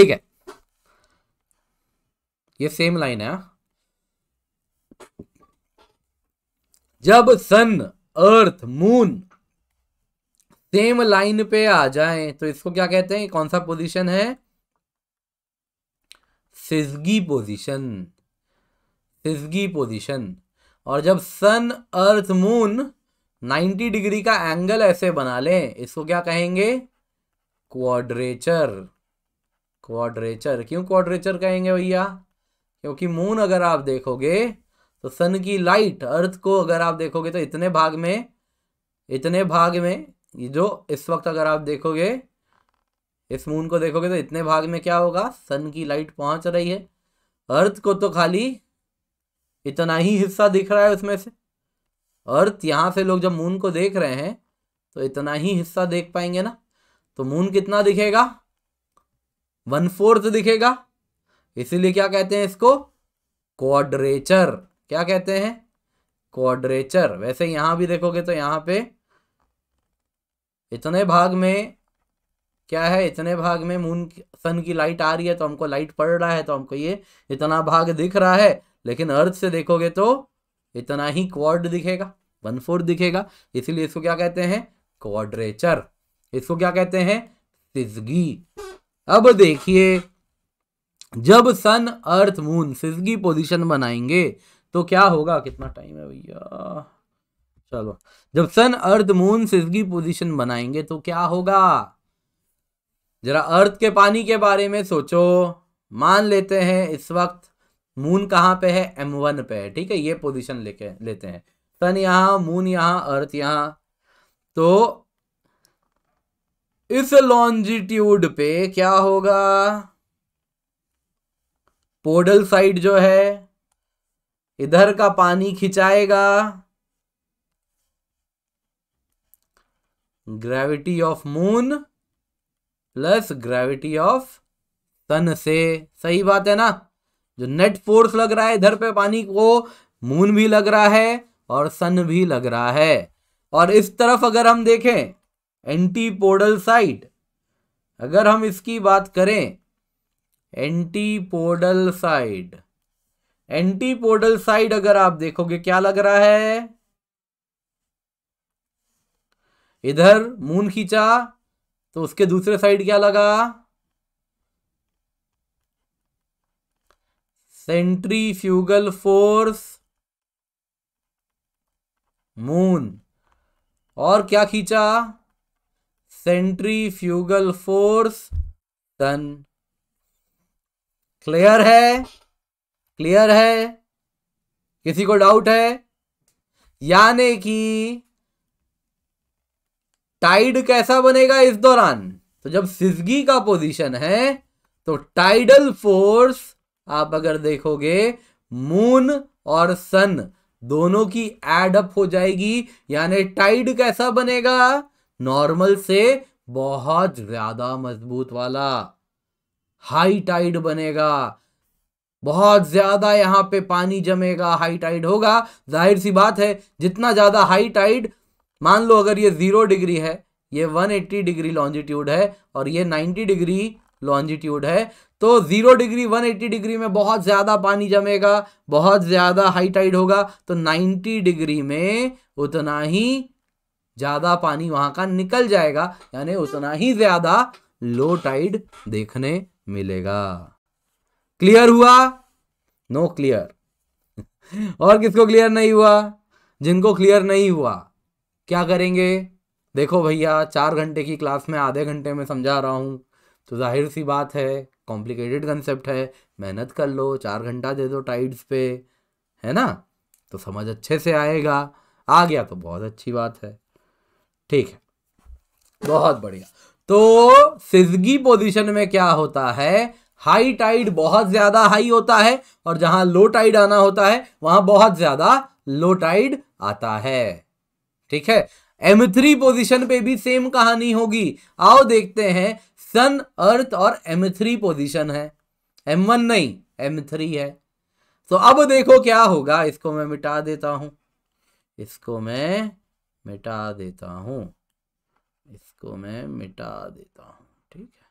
ठीक है ये सेम लाइन है जब sun earth moon same line पे आ जाए तो इसको क्या कहते हैं कौन सा पोजीशन है सिजगी पोजीशन सिजगी पोजीशन और जब सन अर्थ मून 90 डिग्री का एंगल ऐसे बना लें इसको क्या कहेंगे क्वाड्रेचर क्वाड्रेचर क्यों क्वाड्रेचर कहेंगे भैया क्योंकि मून अगर आप देखोगे तो सन की लाइट अर्थ को अगर आप देखोगे तो इतने भाग में इतने भाग में जो इस वक्त अगर आप देखोगे इस मून को देखोगे तो इतने भाग में क्या होगा सन की लाइट पहुंच रही है अर्थ को तो खाली इतना ही हिस्सा दिख रहा है उसमें से अर्थ यहाँ से लोग जब मून को देख रहे हैं तो इतना ही हिस्सा देख पाएंगे ना तो मून कितना दिखेगा वन फोर्थ दिखेगा इसीलिए क्या कहते हैं इसको क्वाड्रेचर क्या कहते हैं क्वाड्रेचर वैसे यहां भी देखोगे तो यहां पे इतने भाग में क्या है इतने भाग में मून सन की लाइट आ रही है तो हमको लाइट पड़ रहा है तो हमको ये इतना भाग दिख रहा है लेकिन अर्थ से देखोगे तो इतना ही क्वाड दिखेगा वन फोर्थ दिखेगा इसीलिए इसको क्या कहते हैं क्वाड्रेचर इसको क्या कहते हैं सिजगी अब देखिए जब सन अर्थ मून सिजगी पोजीशन बनाएंगे तो क्या होगा कितना टाइम है भैया चलो जब सन अर्थ मून सिजगी पोजीशन बनाएंगे तो क्या होगा जरा अर्थ के पानी के बारे में सोचो मान लेते हैं इस वक्त मून कहाँ पे है एम वन पे है ठीक है ये पोजीशन लेके लेते हैं सन यहाँ मून यहाँ अर्थ यहाँ तो इस लॉन्जिट्यूड पे क्या होगा पोडल साइड जो है इधर का पानी खिंचाएगा gravity of moon plus gravity of sun से सही बात है ना जो नेट फोर्स लग रहा है इधर पे पानी को मून भी लग रहा है और सन भी लग रहा है और इस तरफ अगर हम देखें एंटीपोडल साइट अगर हम इसकी बात करें एंटीपोडल साइट एंटीपोडल साइट अगर आप देखोगे क्या लग रहा है इधर मून खींचा तो उसके दूसरे साइड क्या लगा सेंट्रीफ्यूगल फोर्स मून और क्या खींचा सेंट्रीफ्यूगल फोर्स सन क्लियर है क्लियर है किसी को डाउट है यानी कि टाइड कैसा बनेगा इस दौरान तो जब सिजगी का पोजीशन है तो टाइडल फोर्स आप अगर देखोगे मून और सन दोनों की एडअप हो जाएगी यानी टाइड कैसा बनेगा नॉर्मल से बहुत ज्यादा मजबूत वाला हाई टाइड बनेगा बहुत ज्यादा यहाँ पे पानी जमेगा हाई टाइड होगा जाहिर सी बात है जितना ज्यादा हाई टाइड मान लो अगर ये जीरो डिग्री है ये 180 डिग्री लॉन्जिट्यूड है और ये 90 डिग्री लॉन्जिट्यूड है तो जीरो डिग्री 180 डिग्री में बहुत ज़्यादा पानी जमेगा बहुत ज़्यादा हाई टाइड होगा तो 90 डिग्री में उतना ही ज़्यादा पानी वहां का निकल जाएगा यानी उतना ही ज़्यादा लो टाइड देखने मिलेगा क्लियर हुआ नो no क्लियर और किसको क्लियर नहीं हुआ जिनको क्लियर नहीं हुआ क्या करेंगे देखो भैया चार घंटे की क्लास में आधे घंटे में समझा रहा हूँ तो जाहिर सी बात है कॉम्प्लिकेटेड कंसेप्ट है मेहनत कर लो चार घंटा दे दो टाइड्स पे है ना तो समझ अच्छे से आएगा आ गया तो बहुत अच्छी बात है ठीक है बहुत बढ़िया तो सिजगी पोजीशन में क्या होता है हाई टाइड बहुत ज्यादा हाई होता है और जहां लो टाइड आना होता है वहां बहुत ज्यादा लो टाइड आता है ठीक है एम थ्री पोजिशन पे भी सेम कहानी होगी आओ देखते हैं सन अर्थ और एम थ्री पोजिशन है एम वन नहीं एम थ्री है तो अब देखो क्या होगा इसको मैं मिटा देता हूं इसको मैं मिटा देता हूँ इसको मैं मिटा देता हूँ ठीक है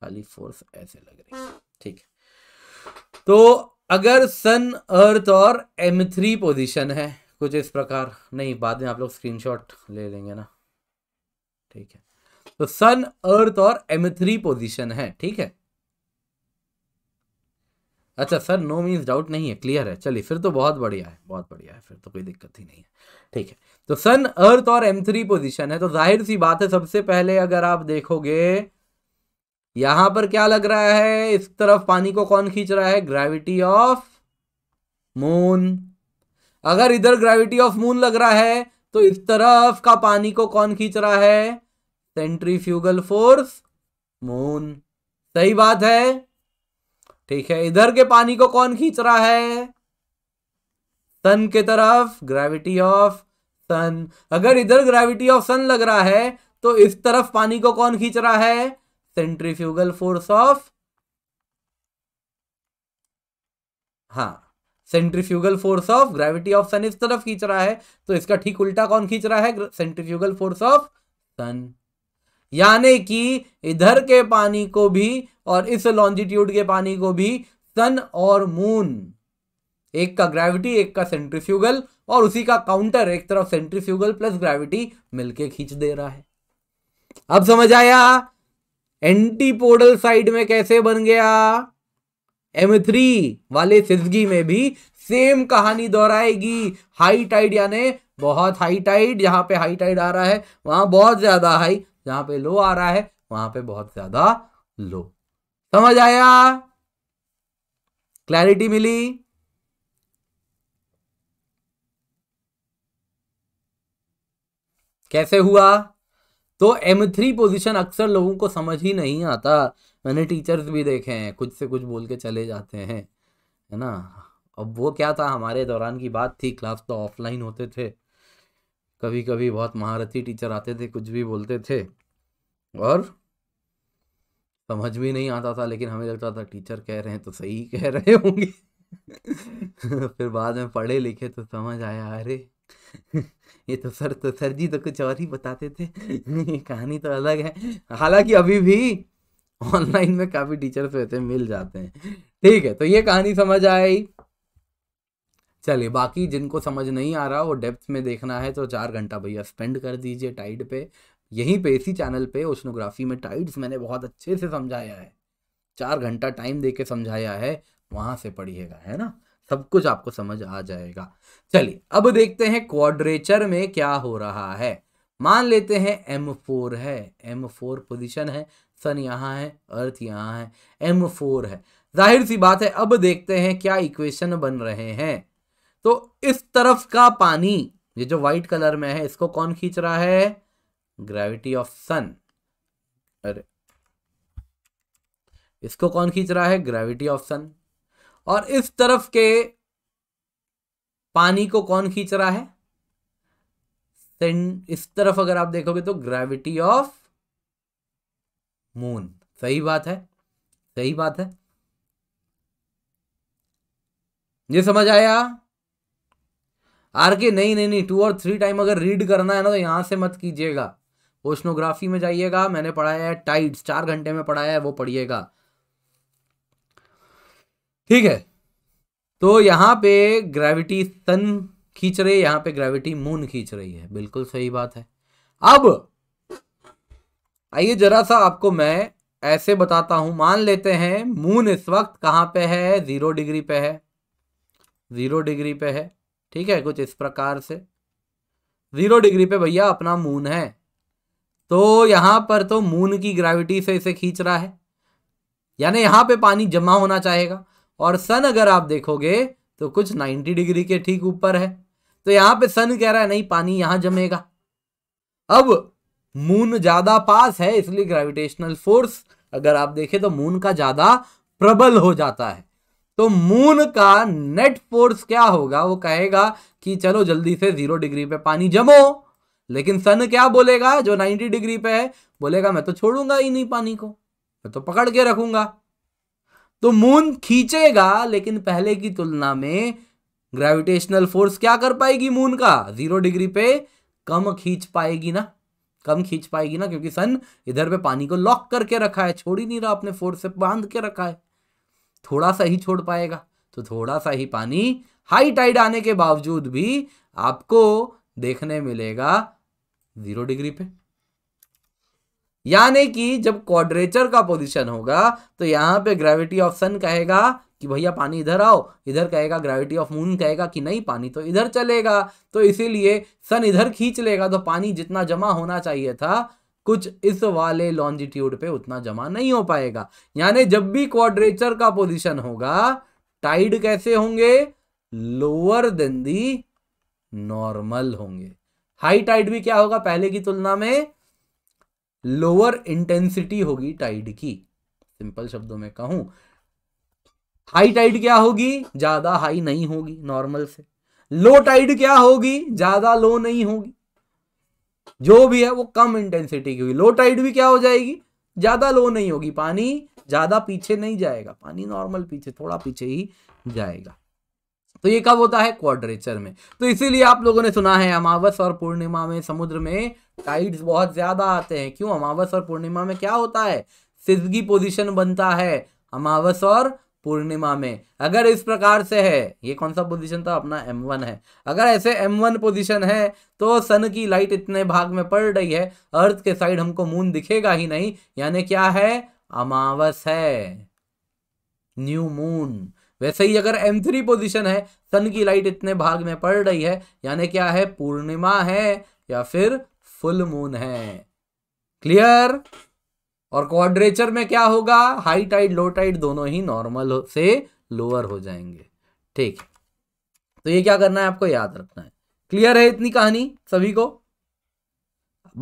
खाली फोर्स ऐसे लग रही है ठीक है तो अगर सन अर्थ और एम थ्री पोजिशन है कुछ इस प्रकार नहीं बाद में आप लोग स्क्रीनशॉट ले लेंगे ना ठीक है तो सन अर्थ और एम थ्री पोजिशन है ठीक है अच्छा सर नो मीन्स डाउट नहीं है क्लियर है चलिए फिर तो बहुत बढ़िया है बहुत बढ़िया है फिर तो कोई दिक्कत ही नहीं है ठीक है तो सन अर्थ और एम थ्री पोजिशन है तो जाहिर सी बात है सबसे पहले अगर आप देखोगे यहां पर क्या लग रहा है इस तरफ पानी को कौन खींच रहा है ग्रेविटी ऑफ मून अगर इधर ग्रेविटी ऑफ मून लग रहा है तो इस तरफ का पानी को कौन खींच रहा है सेंट्रीफ्यूगल फोर्स मून सही बात है ठीक है इधर के पानी को कौन खींच रहा है सन के तरफ ग्रेविटी ऑफ सन अगर इधर ग्रेविटी ऑफ सन लग रहा है तो इस तरफ पानी को कौन खींच रहा है सेंट्रीफ्यूगल फोर्स ऑफ हाँ centrifugal force of gravity of sun इस तरफ खींच रहा है तो इसका ठीक उल्टा कौन खींच रहा है सेंट्रीफ्यूगल फोर्स ऑफ सन यानी कि इधर के पानी को भी और इस लॉन्जिट्यूड के पानी को भी सन और मून एक का ग्रेविटी एक का सेंट्रीफ्यूगल और उसी का काउंटर एक तरफ सेंट्रीफ्यूगल प्लस ग्रेविटी मिलके खींच दे रहा है अब समझ आया एंटीपोडल साइड में कैसे बन गया एम थ्री वाले सिजगी में भी सेम कहानी दोहराएगी हाई टाइड यानी बहुत हाई टाइड जहां पे हाई टाइड आ रहा है वहां बहुत ज्यादा हाई जहां पे लो आ रहा है वहां पे बहुत ज्यादा लो समझ आया क्लैरिटी मिली कैसे हुआ तो M3 पोजीशन अक्सर लोगों को समझ ही नहीं आता मैंने टीचर्स भी देखे हैं कुछ से कुछ बोल के चले जाते हैं है ना अब वो क्या था हमारे दौरान की बात थी क्लास तो ऑफलाइन होते थे कभी कभी बहुत महारथी टीचर आते थे कुछ भी बोलते थे और समझ भी नहीं आता था लेकिन हमें लगता था टीचर कह रहे हैं तो सही कह रहे होंगे फिर बाद में पढ़े लिखे तो समझ आया अरे ये तो सर तो सर जी तो कुछ और ही बताते थे कहानी तो अलग है हालांकि अभी भी ऑनलाइन में काफी टीचर्स वैसे मिल जाते हैं ठीक है तो ये कहानी समझ आई चलिए बाकी जिनको समझ नहीं आ रहा वो डेप्थ में देखना है तो चार घंटा भैया स्पेंड कर दीजिए टाइड पे यहीं पे इसी चैनल पे ओशनोग्राफी में टाइड्स मैंने बहुत अच्छे से समझाया है चार घंटा टाइम दे समझाया है वहां से पढ़िएगा है ना सब कुछ आपको समझ आ जाएगा चलिए अब देखते हैं क्वाड्रेचर में क्या हो रहा है मान लेते हैं एम फोर है एम फोर पोजिशन है सन यहाँ है अर्थ यहाँ है एम फोर है जाहिर सी बात है अब देखते हैं क्या इक्वेशन बन रहे हैं तो इस तरफ का पानी ये जो व्हाइट कलर में है इसको कौन खींच रहा है ग्रेविटी ऑफ सन अरे इसको कौन खींच रहा है ग्रेविटी ऑफ सन और इस तरफ के पानी को कौन खींच रहा है इस तरफ अगर आप देखोगे तो ग्रेविटी ऑफ मून सही बात है सही बात है ये समझ आया आर के नहीं नहीं नहीं टू और थ्री टाइम अगर रीड करना है ना तो यहां से मत कीजिएगा ओशनोग्राफी में जाइएगा मैंने पढ़ाया है टाइड्स चार घंटे में पढ़ाया है वो पढ़िएगा ठीक है तो यहां पे ग्रेविटी सन खींच रही है यहां पे ग्रेविटी मून खींच रही है बिल्कुल सही बात है अब आइए जरा सा आपको मैं ऐसे बताता हूं मान लेते हैं मून इस वक्त कहां पे है जीरो डिग्री पे है जीरो डिग्री पे है ठीक है कुछ इस प्रकार से जीरो डिग्री पे भैया अपना मून है तो यहां पर तो मून की ग्रेविटी से इसे खींच रहा है यानी यहां पे पानी जमा होना चाहेगा और सन अगर आप देखोगे तो कुछ 90 डिग्री के ठीक ऊपर है तो यहां पे सन कह रहा है नहीं पानी यहां जमेगा अब मून ज़्यादा पास है इसलिए ग्रेविटेशनल फोर्स अगर आप देखें तो मून का ज़्यादा प्रबल हो जाता है तो मून का नेट फोर्स क्या होगा वो कहेगा कि चलो जल्दी से जीरो डिग्री पे पानी जमो लेकिन सन क्या बोलेगा जो 90 डिग्री पे है बोलेगा मैं तो छोड़ूंगा ही नहीं पानी को मैं तो पकड़ के रखूंगा तो मून खींचेगा लेकिन पहले की तुलना में ग्रेविटेशनल फोर्स क्या कर पाएगी मून का जीरो डिग्री पे कम खींच पाएगी ना कम खींच पाएगी ना क्योंकि सन इधर पे पानी को लॉक करके रखा है छोड़ ही नहीं रहा अपने फोर्स से बांध के रखा है थोड़ा सा ही छोड़ पाएगा तो थोड़ा सा ही पानी हाई टाइड आने के बावजूद भी आपको देखने मिलेगा जीरो डिग्री पे यानी कि जब क्वाड्रेचर का पोजीशन होगा तो यहां पे ग्रेविटी ऑफ सन कहेगा कि भैया पानी इधर आओ इधर कहेगा ग्रेविटी ऑफ मून कहेगा कि नहीं पानी तो इधर चलेगा तो इसीलिए सन इधर खींच लेगा तो पानी जितना जमा होना चाहिए था कुछ इस वाले लॉन्जिट्यूड पे उतना जमा नहीं हो पाएगा यानी जब भी क्वाड्रेचर का पोजिशन होगा टाइड कैसे होंगे लोअर देन दी नॉर्मल होंगे हाई टाइड भी क्या होगा पहले की तुलना में लोअर इंटेंसिटी होगी टाइड की सिंपल शब्दों में कहूं हाई टाइड क्या होगी ज्यादा हाई नहीं होगी नॉर्मल से लो टाइड क्या होगी ज्यादा लो नहीं होगी जो भी है वो कम इंटेंसिटी की होगी लो टाइड भी क्या हो जाएगी ज्यादा लो नहीं होगी पानी ज्यादा पीछे नहीं जाएगा पानी नॉर्मल पीछे थोड़ा पीछे ही जाएगा तो ये कब होता है क्वाड्रेचर में तो इसीलिए आप लोगों ने सुना है अमावस और पूर्णिमा में समुद्र में टाइड्स बहुत ज्यादा आते हैं क्यों अमावस और पूर्णिमा में क्या होता है सिजगी पोजिशन बनता है अमावस और पूर्णिमा में अगर इस प्रकार से है ये कौन सा पोजीशन था अपना M1 है अगर ऐसे M1 पोजीशन है तो सन की लाइट इतने भाग में पड़ रही है अर्थ के साइड हमको मून दिखेगा ही नहीं यानी क्या है अमावस है न्यू मून वैसे ही अगर एम थ्री पोजिशन है सन की लाइट इतने भाग में पड़ रही है यानी क्या है पूर्णिमा है या फिर फुल मून है क्लियर और क्वाड्रेचर में क्या होगा हाई टाइड लो टाइड दोनों ही नॉर्मल से लोअर हो जाएंगे ठीक तो ये क्या करना है आपको याद रखना है क्लियर है इतनी कहानी सभी को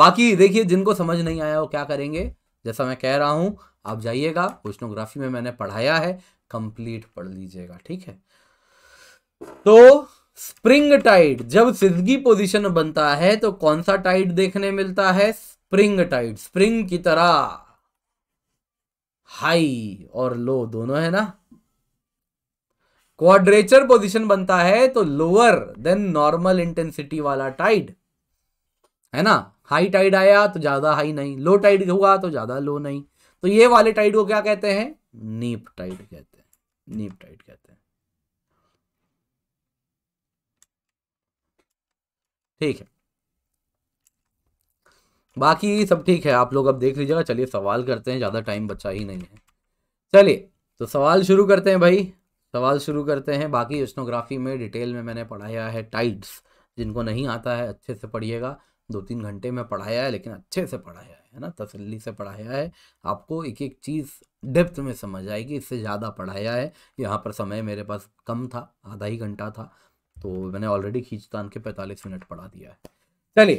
बाकी देखिए जिनको समझ नहीं आया वो क्या करेंगे जैसा मैं कह रहा हूं आप जाइएगा क्वेश्चनोग्राफी में मैंने पढ़ाया है कंप्लीट पढ़ लीजिएगा ठीक है तो स्प्रिंग टाइड जब सिजगी पोजीशन बनता है तो कौन सा टाइड देखने मिलता है स्प्रिंग टाइड स्प्रिंग की तरह हाई और लो दोनों है ना क्वाड्रेचर पोजीशन बनता है तो लोअर देन नॉर्मल इंटेंसिटी वाला टाइड है ना हाई टाइड आया तो ज्यादा हाई नहीं लो टाइड हुआ तो ज्यादा लो नहीं तो ये वाले टाइड को क्या कहते हैं नीप टाइड कहते हैं नीपटाइड कहते हैं ठीक है बाकी सब ठीक है आप लोग अब देख लीजिएगा चलिए सवाल करते हैं ज़्यादा टाइम बचा ही नहीं है चलिए तो सवाल शुरू करते हैं भाई सवाल शुरू करते हैं बाकी स्नोग्राफी में डिटेल में मैंने पढ़ाया है टाइड्स जिनको नहीं आता है अच्छे से पढ़िएगा दो तीन घंटे में पढ़ाया है लेकिन अच्छे से पढ़ाया है ना तसल्ली से पढ़ाया है आपको एक एक चीज़ डेप्थ में समझ आएगी इससे ज़्यादा पढ़ाया है यहाँ पर समय मेरे पास कम था आधा ही घंटा था तो मैंने ऑलरेडी खींचतान के पैंतालीस मिनट पढ़ा दिया है चलिए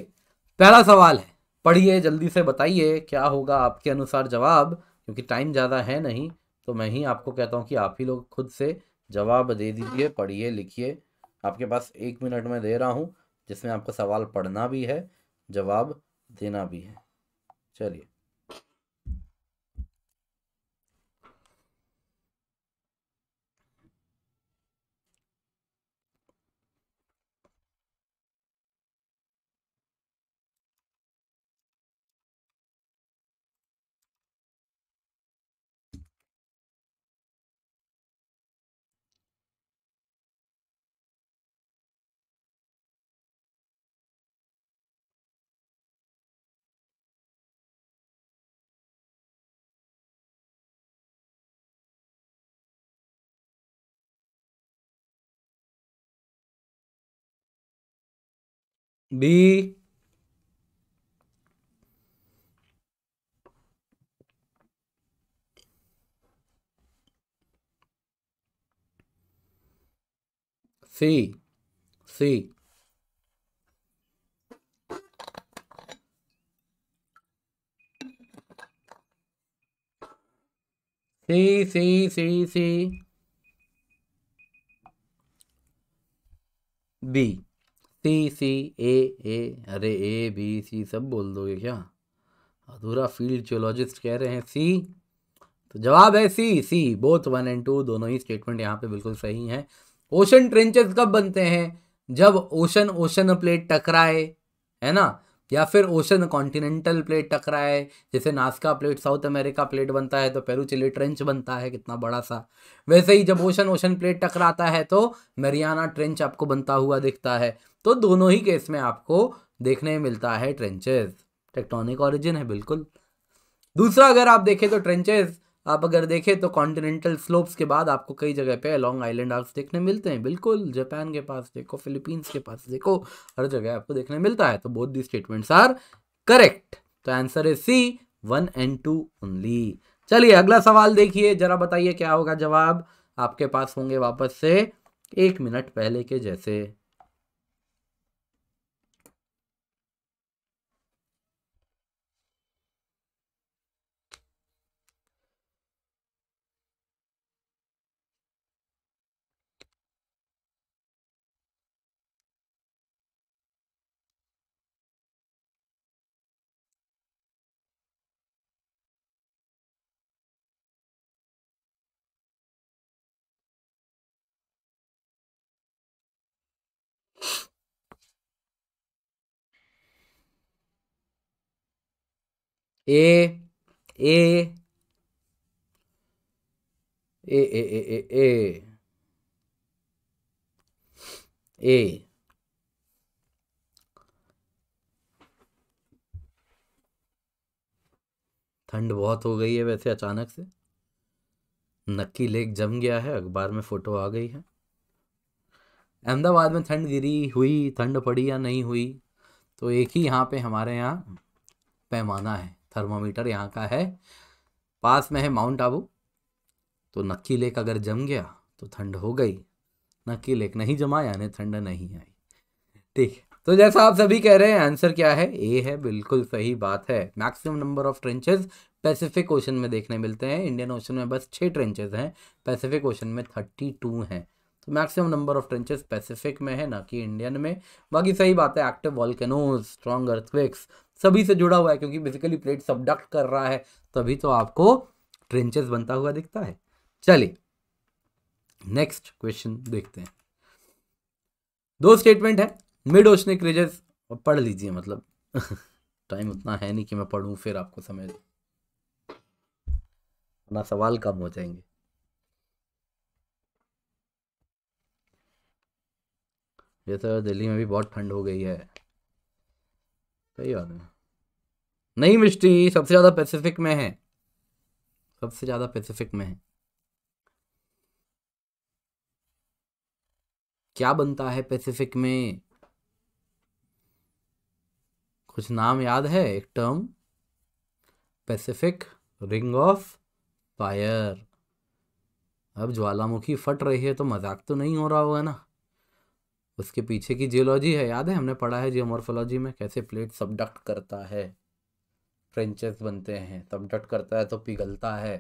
पहला सवाल है पढ़िए जल्दी से बताइए क्या होगा आपके अनुसार जवाब क्योंकि टाइम ज़्यादा है नहीं तो मैं ही आपको कहता हूँ कि आप ही लोग खुद से जवाब दे दीजिए पढ़िए लिखिए आपके पास एक मिनट में दे रहा हूँ जिसमें आपको सवाल पढ़ना भी है जवाब देना भी है चलिए B C C C C C C B सी सी ए ए अरे ए बी सी सब बोल दोगे क्या अधूरा फील्ड जियोलॉजिस्ट कह रहे हैं सी तो जवाब है C C both one and two दोनों ही स्टेटमेंट यहाँ पे बिल्कुल सही हैं ओशन ट्रेंचेस कब बनते हैं जब ओशन ओशन प्लेट टकराए है ना या फिर ओशन कॉन्टिनेंटल प्लेट टकरा है जैसे Nazca plate South America plate बनता है तो पेरू चिली ट्रेंच बनता है कितना बड़ा सा वैसे ही जब ओशन ओशन प्लेट टकराता है तो मेरियाना ट्रेंच आपको बनता हुआ दिखता है तो दोनों ही केस में आपको देखने मिलता है ट्रेंचेस टेक्टोनिक ऑरिजिन है बिल्कुल दूसरा अगर आप देखें तो ट्रेंचेज आप अगर देखें तो कॉन्टिनेंटल स्लोप्स के बाद आपको कई जगह पे लॉन्ग आइलैंड आर्क्स देखने मिलते हैं बिल्कुल जापान के पास देखो फिलीपींस के पास देखो हर जगह आपको देखने मिलता है तो both the statements are correct तो answer is C one and two only चलिए अगला सवाल देखिए जरा बताइए क्या होगा जवाब आपके पास होंगे वापस से एक मिनट पहले के जैसे ए ए ए ए ए ए ए ए ठंड बहुत हो गई है वैसे अचानक से नक्की लेक जम गया है अखबार में फोटो आ गई है अहमदाबाद में ठंड गिरी हुई ठंड पड़ी या नहीं हुई तो एक ही यहाँ पे हमारे यहाँ पैमाना है थर्मोमीटर यहाँ का है पास में है माउंट आबू तो नक्की लेक अगर जम गया तो ठंड हो गई नक्की लेक नहीं जमा यानी ठंड नहीं आई ठीक तो जैसा आप सभी कह रहे हैं आंसर क्या है ए है बिल्कुल सही बात है maximum number of trenches Pacific Ocean में देखने मिलते हैं इंडियन ओशन में बस छः ट्रेंचेस हैं पैसिफिक ओशन में थर्टी टू हैं तो maximum number of trenches Pacific में है ना कि इंडियन में बाकी सही बात है एक्टिव वॉल्केनोज स्ट्रॉन्ग अर्थविक्स सभी से जुड़ा हुआ है क्योंकि बेसिकली प्लेट सबडक्ट कर रहा है तभी तो आपको ट्रेंचेस बनता हुआ दिखता है चलिए नेक्स्ट क्वेश्चन देखते हैं दो स्टेटमेंट है मिड ओशनिक रिजेस पढ़ लीजिए मतलब टाइम उतना है नहीं कि मैं पढ़ूं फिर आपको समझ ना सवाल कम हो जाएंगे ये तो दिल्ली में भी बहुत ठंड हो गई है सही बात है नहीं मिस्टी सबसे ज़्यादा पैसिफिक में है सबसे ज़्यादा पैसिफिक में है क्या बनता है पैसिफिक में कुछ नाम याद है एक term Pacific ring of fire अब ज्वालामुखी फट रही है तो मजाक तो नहीं हो रहा होगा ना उसके पीछे की जियोलॉजी है याद है हमने पढ़ा है जियोमोर्फोलॉजी में कैसे प्लेट सबडक्ट करता है फ्रेंचेस बनते हैं सबडक्ट करता है तो पिघलता है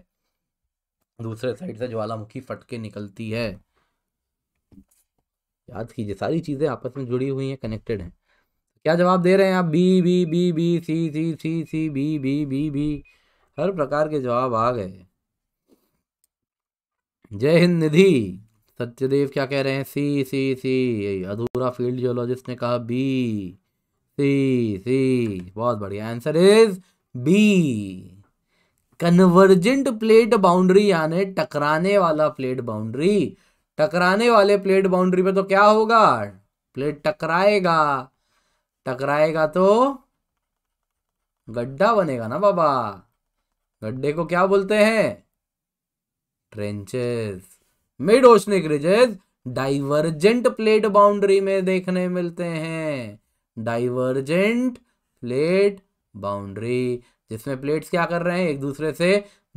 दूसरे साइड से ज्वालामुखी फटके निकलती है याद कीजिए सारी चीज़ें आपस में जुड़ी हुई हैं कनेक्टेड हैं क्या जवाब दे रहे हैं आप B B B B C C C C B B B B हर प्रकार के जवाब आ गए जय हिंद निधि सत्यदेव क्या कह रहे हैं सी सी सी अधूरा फील्ड जियोलॉजिस्ट ने कहा बी सी सी बहुत बढ़िया answer is B convergent plate boundary यानी टकराने वाला प्लेट बाउंड्री टकराने वाले प्लेट बाउंड्री पे तो क्या होगा प्लेट टकराएगा टकराएगा तो गड्ढा बनेगा ना बाबा गड्ढे को क्या बोलते हैं trenches mid oceanic ridges divergent plate boundary में देखने मिलते हैं डाइवर्जेंट प्लेट बाउंड्री जिसमें प्लेट्स क्या कर रहे हैं एक दूसरे से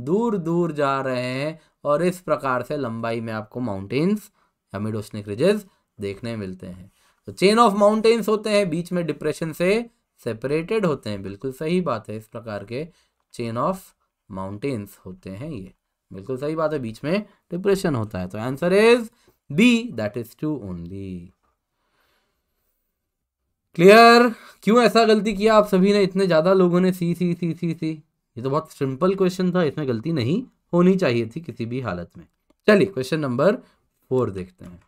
दूर दूर जा रहे हैं और इस प्रकार से लंबाई में आपको माउंटेन्स या मिड ओशनिक रिजेज देखने मिलते हैं तो चेन ऑफ माउंटेन्स होते हैं बीच में डिप्रेशन से सेपरेटेड होते हैं बिल्कुल सही बात है इस प्रकार के चेन ऑफ माउंटेन्स होते हैं ये बिल्कुल सही बात है बीच में डिप्रेशन होता है तो answer is B that is two only clear क्यों ऐसा गलती किया आप सभी ने इतने ज़्यादा लोगों ने सी सी सी सी सी ये तो बहुत सिंपल क्वेश्चन था इसमें गलती नहीं होनी चाहिए थी किसी भी हालत में चलिए क्वेश्चन नंबर फोर देखते हैं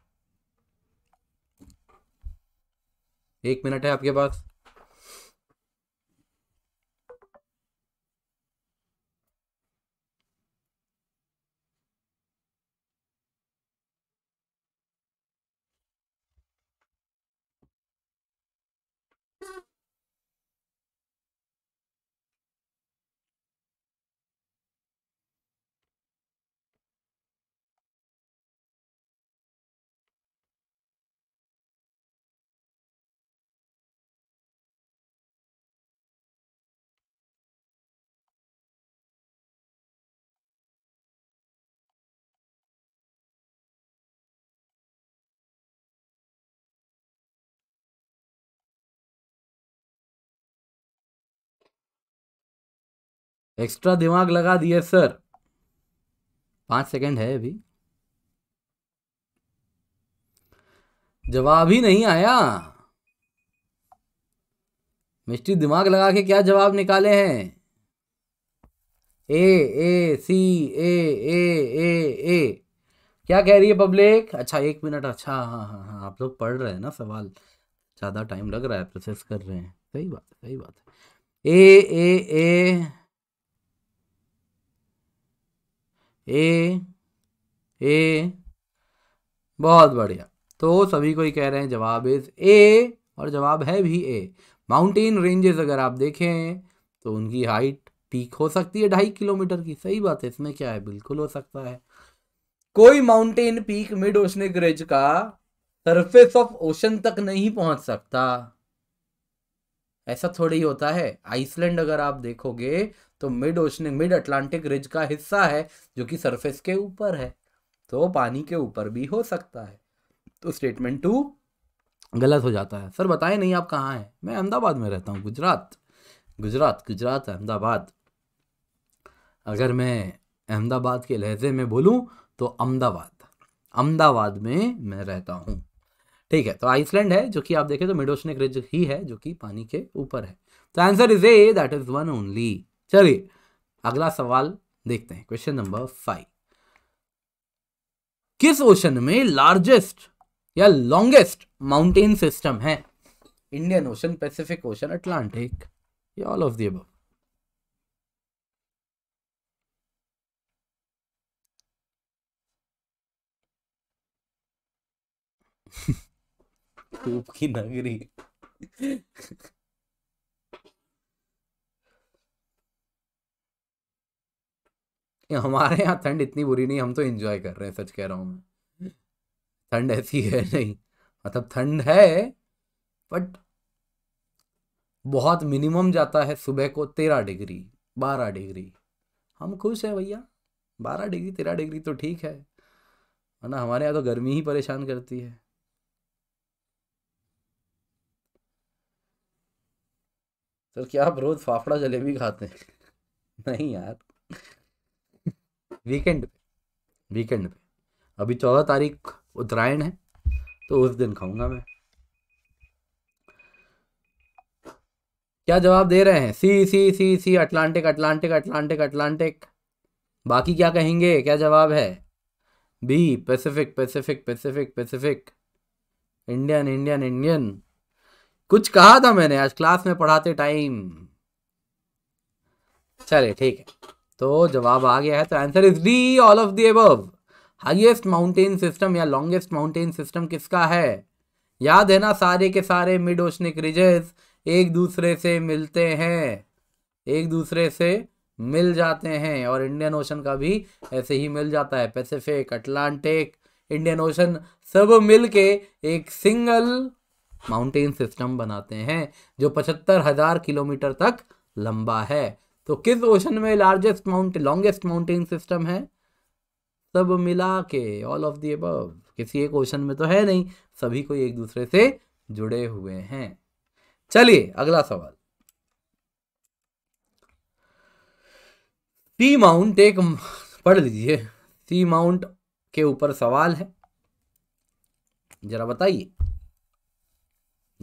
एक मिनट है आपके पास एक्स्ट्रा दिमाग लगा दिए सर पांच सेकंड है अभी जवाब ही नहीं आया मिस्ट्री दिमाग लगा के क्या जवाब निकाले हैं ए ए सी ए ए ए ए क्या कह रही है पब्लिक अच्छा एक मिनट अच्छा हाँ हाँ हाँ आप लोग पढ़ रहे हैं ना सवाल ज़्यादा टाइम लग रहा है प्रोसेस कर रहे हैं सही बात है सही बात है ए ए ए ए ए बहुत बढ़िया तो सभी को ही कह रहे हैं जवाब इज ए और जवाब है भी ए माउंटेन रेंजेस अगर आप देखें तो उनकी हाइट पीक हो सकती है ढाई किलोमीटर की सही बात है इसमें क्या है बिल्कुल हो सकता है कोई mountain peak mid oceanic range का सरफेस ऑफ ओशन तक नहीं पहुंच सकता ऐसा थोड़ी होता है आइसलैंड अगर आप देखोगे तो mid oceanic mid Atlantic ridge का हिस्सा है जो कि सरफेस के ऊपर है तो पानी के ऊपर भी हो सकता है तो स्टेटमेंट टू गलत हो जाता है सर बताएं नहीं आप कहाँ हैं मैं अहमदाबाद में रहता हूँ गुजरात गुजरात गुजरात अहमदाबाद अगर मैं अहमदाबाद के लहजे में बोलूँ तो अहमदाबाद अहमदाबाद में मैं रहता हूँ ठीक है तो आइसलैंड है जो कि आप देखें तो मिडोशनिक रिज ही है जो कि पानी के ऊपर है तो answer is A that is one only चलिए अगला सवाल देखते हैं क्वेश्चन नंबर फाइव किस ओशन में लार्जेस्ट या लॉन्गेस्ट माउंटेन सिस्टम है Indian Ocean Pacific Ocean Atlantic या ऑल ऑफ दी अबव की नगरी हमारे यहाँ ठंड इतनी बुरी नहीं हम तो इंजॉय कर रहे हैं सच कह रहा हूँ मैं ठंड ऐसी है नहीं मतलब ठंड है बट बहुत मिनिमम जाता है सुबह को तेरह डिग्री बारह डिग्री हम खुश हैं भैया बारह डिग्री तेरह डिग्री तो ठीक है वरना हमारे यहाँ तो गर्मी ही परेशान करती है तो क्या आप रोज फाफड़ा जलेबी खाते हैं नहीं यार वीकेंड पे वीकेंड पे अभी चौदह तारीख उत्तरायण है तो उस दिन खाऊंगा मैं क्या जवाब दे रहे हैं C C C C Atlantic Atlantic Atlantic Atlantic बाकी क्या कहेंगे क्या जवाब है B Pacific Pacific Pacific Pacific Indian Indian Indian कुछ कहा था मैंने आज क्लास में पढ़ाते टाइम चले ठीक है तो जवाब आ गया है तो answer is D all of the above highest mountain system या लॉन्गेस्ट माउंटेन सिस्टम किसका है याद है ना सारे के सारे मिड ओशनिक रिजेस एक दूसरे से मिलते हैं एक दूसरे से मिल जाते हैं और इंडियन ओशन का भी ऐसे ही मिल जाता है पैसिफिक अटलांटिक इंडियन ओशन सब मिलके एक सिंगल माउंटेन सिस्टम बनाते हैं जो पचहत्तर हजार किलोमीटर तक लंबा है तो किस ओशन में largest mount longest mountain system है सब मिला के ऑल ऑफ दी अबव किसी एक ओशन में तो है नहीं सभी को एक दूसरे से जुड़े हुए हैं चलिए अगला सवाल सी माउंट एक पढ़ लीजिए सी माउंट के ऊपर सवाल है जरा बताइए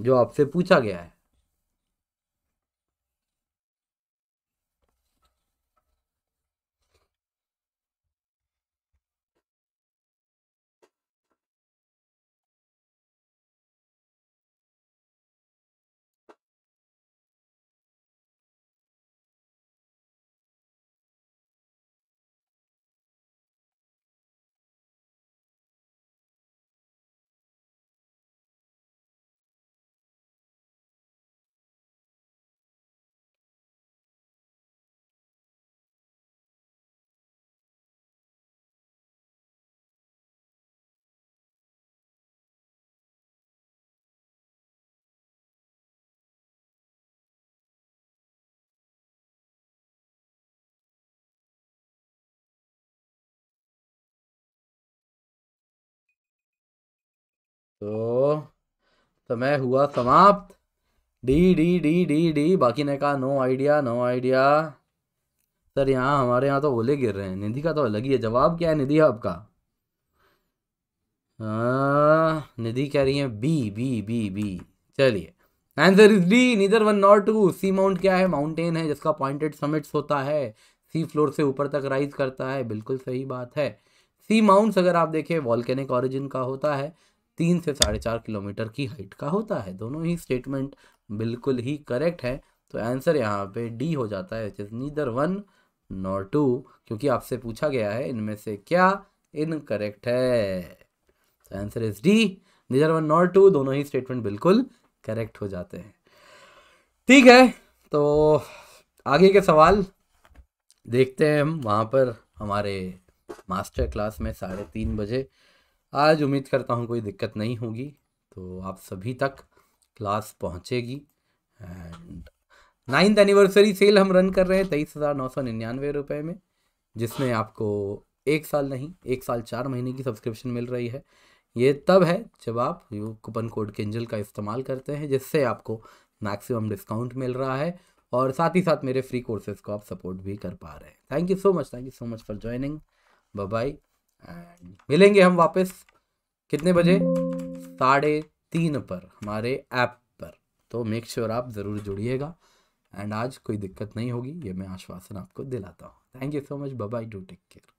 जो आपसे पूछा गया है तो समय तो हुआ समाप्त D D D D D बाकी ने कहा no idea no idea sir यहाँ हमारे यहाँ तो ओले गिर रहे हैं निधि का तो अलग ही है जवाब क्या है निधि आपका निधि कह रही है बी बी बी बी चलिए answer is D neither one not two sea mount क्या है माउंटेन है जिसका पॉइंटेड समिट्स होता है सी फ्लोर से ऊपर तक राइज करता है बिल्कुल सही बात है सी माउंट्स अगर आप देखें वॉल्केनिक ऑरिजिन का होता है तीन से साढ़े चार किलोमीटर की हाइट का होता है दोनों ही स्टेटमेंट बिल्कुल ही करेक्ट है तो आंसर यहाँ पे डी हो जाता है which is neither one not two क्योंकि आपसे पूछा गया है इनमें से क्या इनकरेक्ट है तो answer is D neither one not two दोनों ही स्टेटमेंट बिल्कुल करेक्ट हो जाते हैं ठीक है तो आगे के सवाल देखते हैं हम वहाँ पर हमारे मास्टर क्लास में साढ़े तीन बजे आज उम्मीद करता हूँ कोई दिक्कत नहीं होगी तो आप सभी तक क्लास पहुँचेगी एंड नाइन्थ एनिवर्सरी सेल हम रन कर रहे हैं तेईस हज़ार नौ सौ निन्यानवे रुपये में जिसमें आपको एक साल नहीं एक साल चार महीने की सब्सक्रिप्शन मिल रही है ये तब है जब आप यू कूपन कोड केंजल का इस्तेमाल करते हैं जिससे आपको मैक्सिमम डिस्काउंट मिल रहा है और साथ ही साथ मेरे फ्री कोर्सेज को आप सपोर्ट भी कर पा रहे हैं thank you so much thank you so much for joining bye मिलेंगे हम वापस कितने बजे साढ़े तीन पर हमारे ऐप पर तो मेक श्योर sure आप ज़रूर जुड़िएगा एंड आज कोई दिक्कत नहीं होगी ये मैं आश्वासन आपको दिलाता हूँ thank you so much bye do take care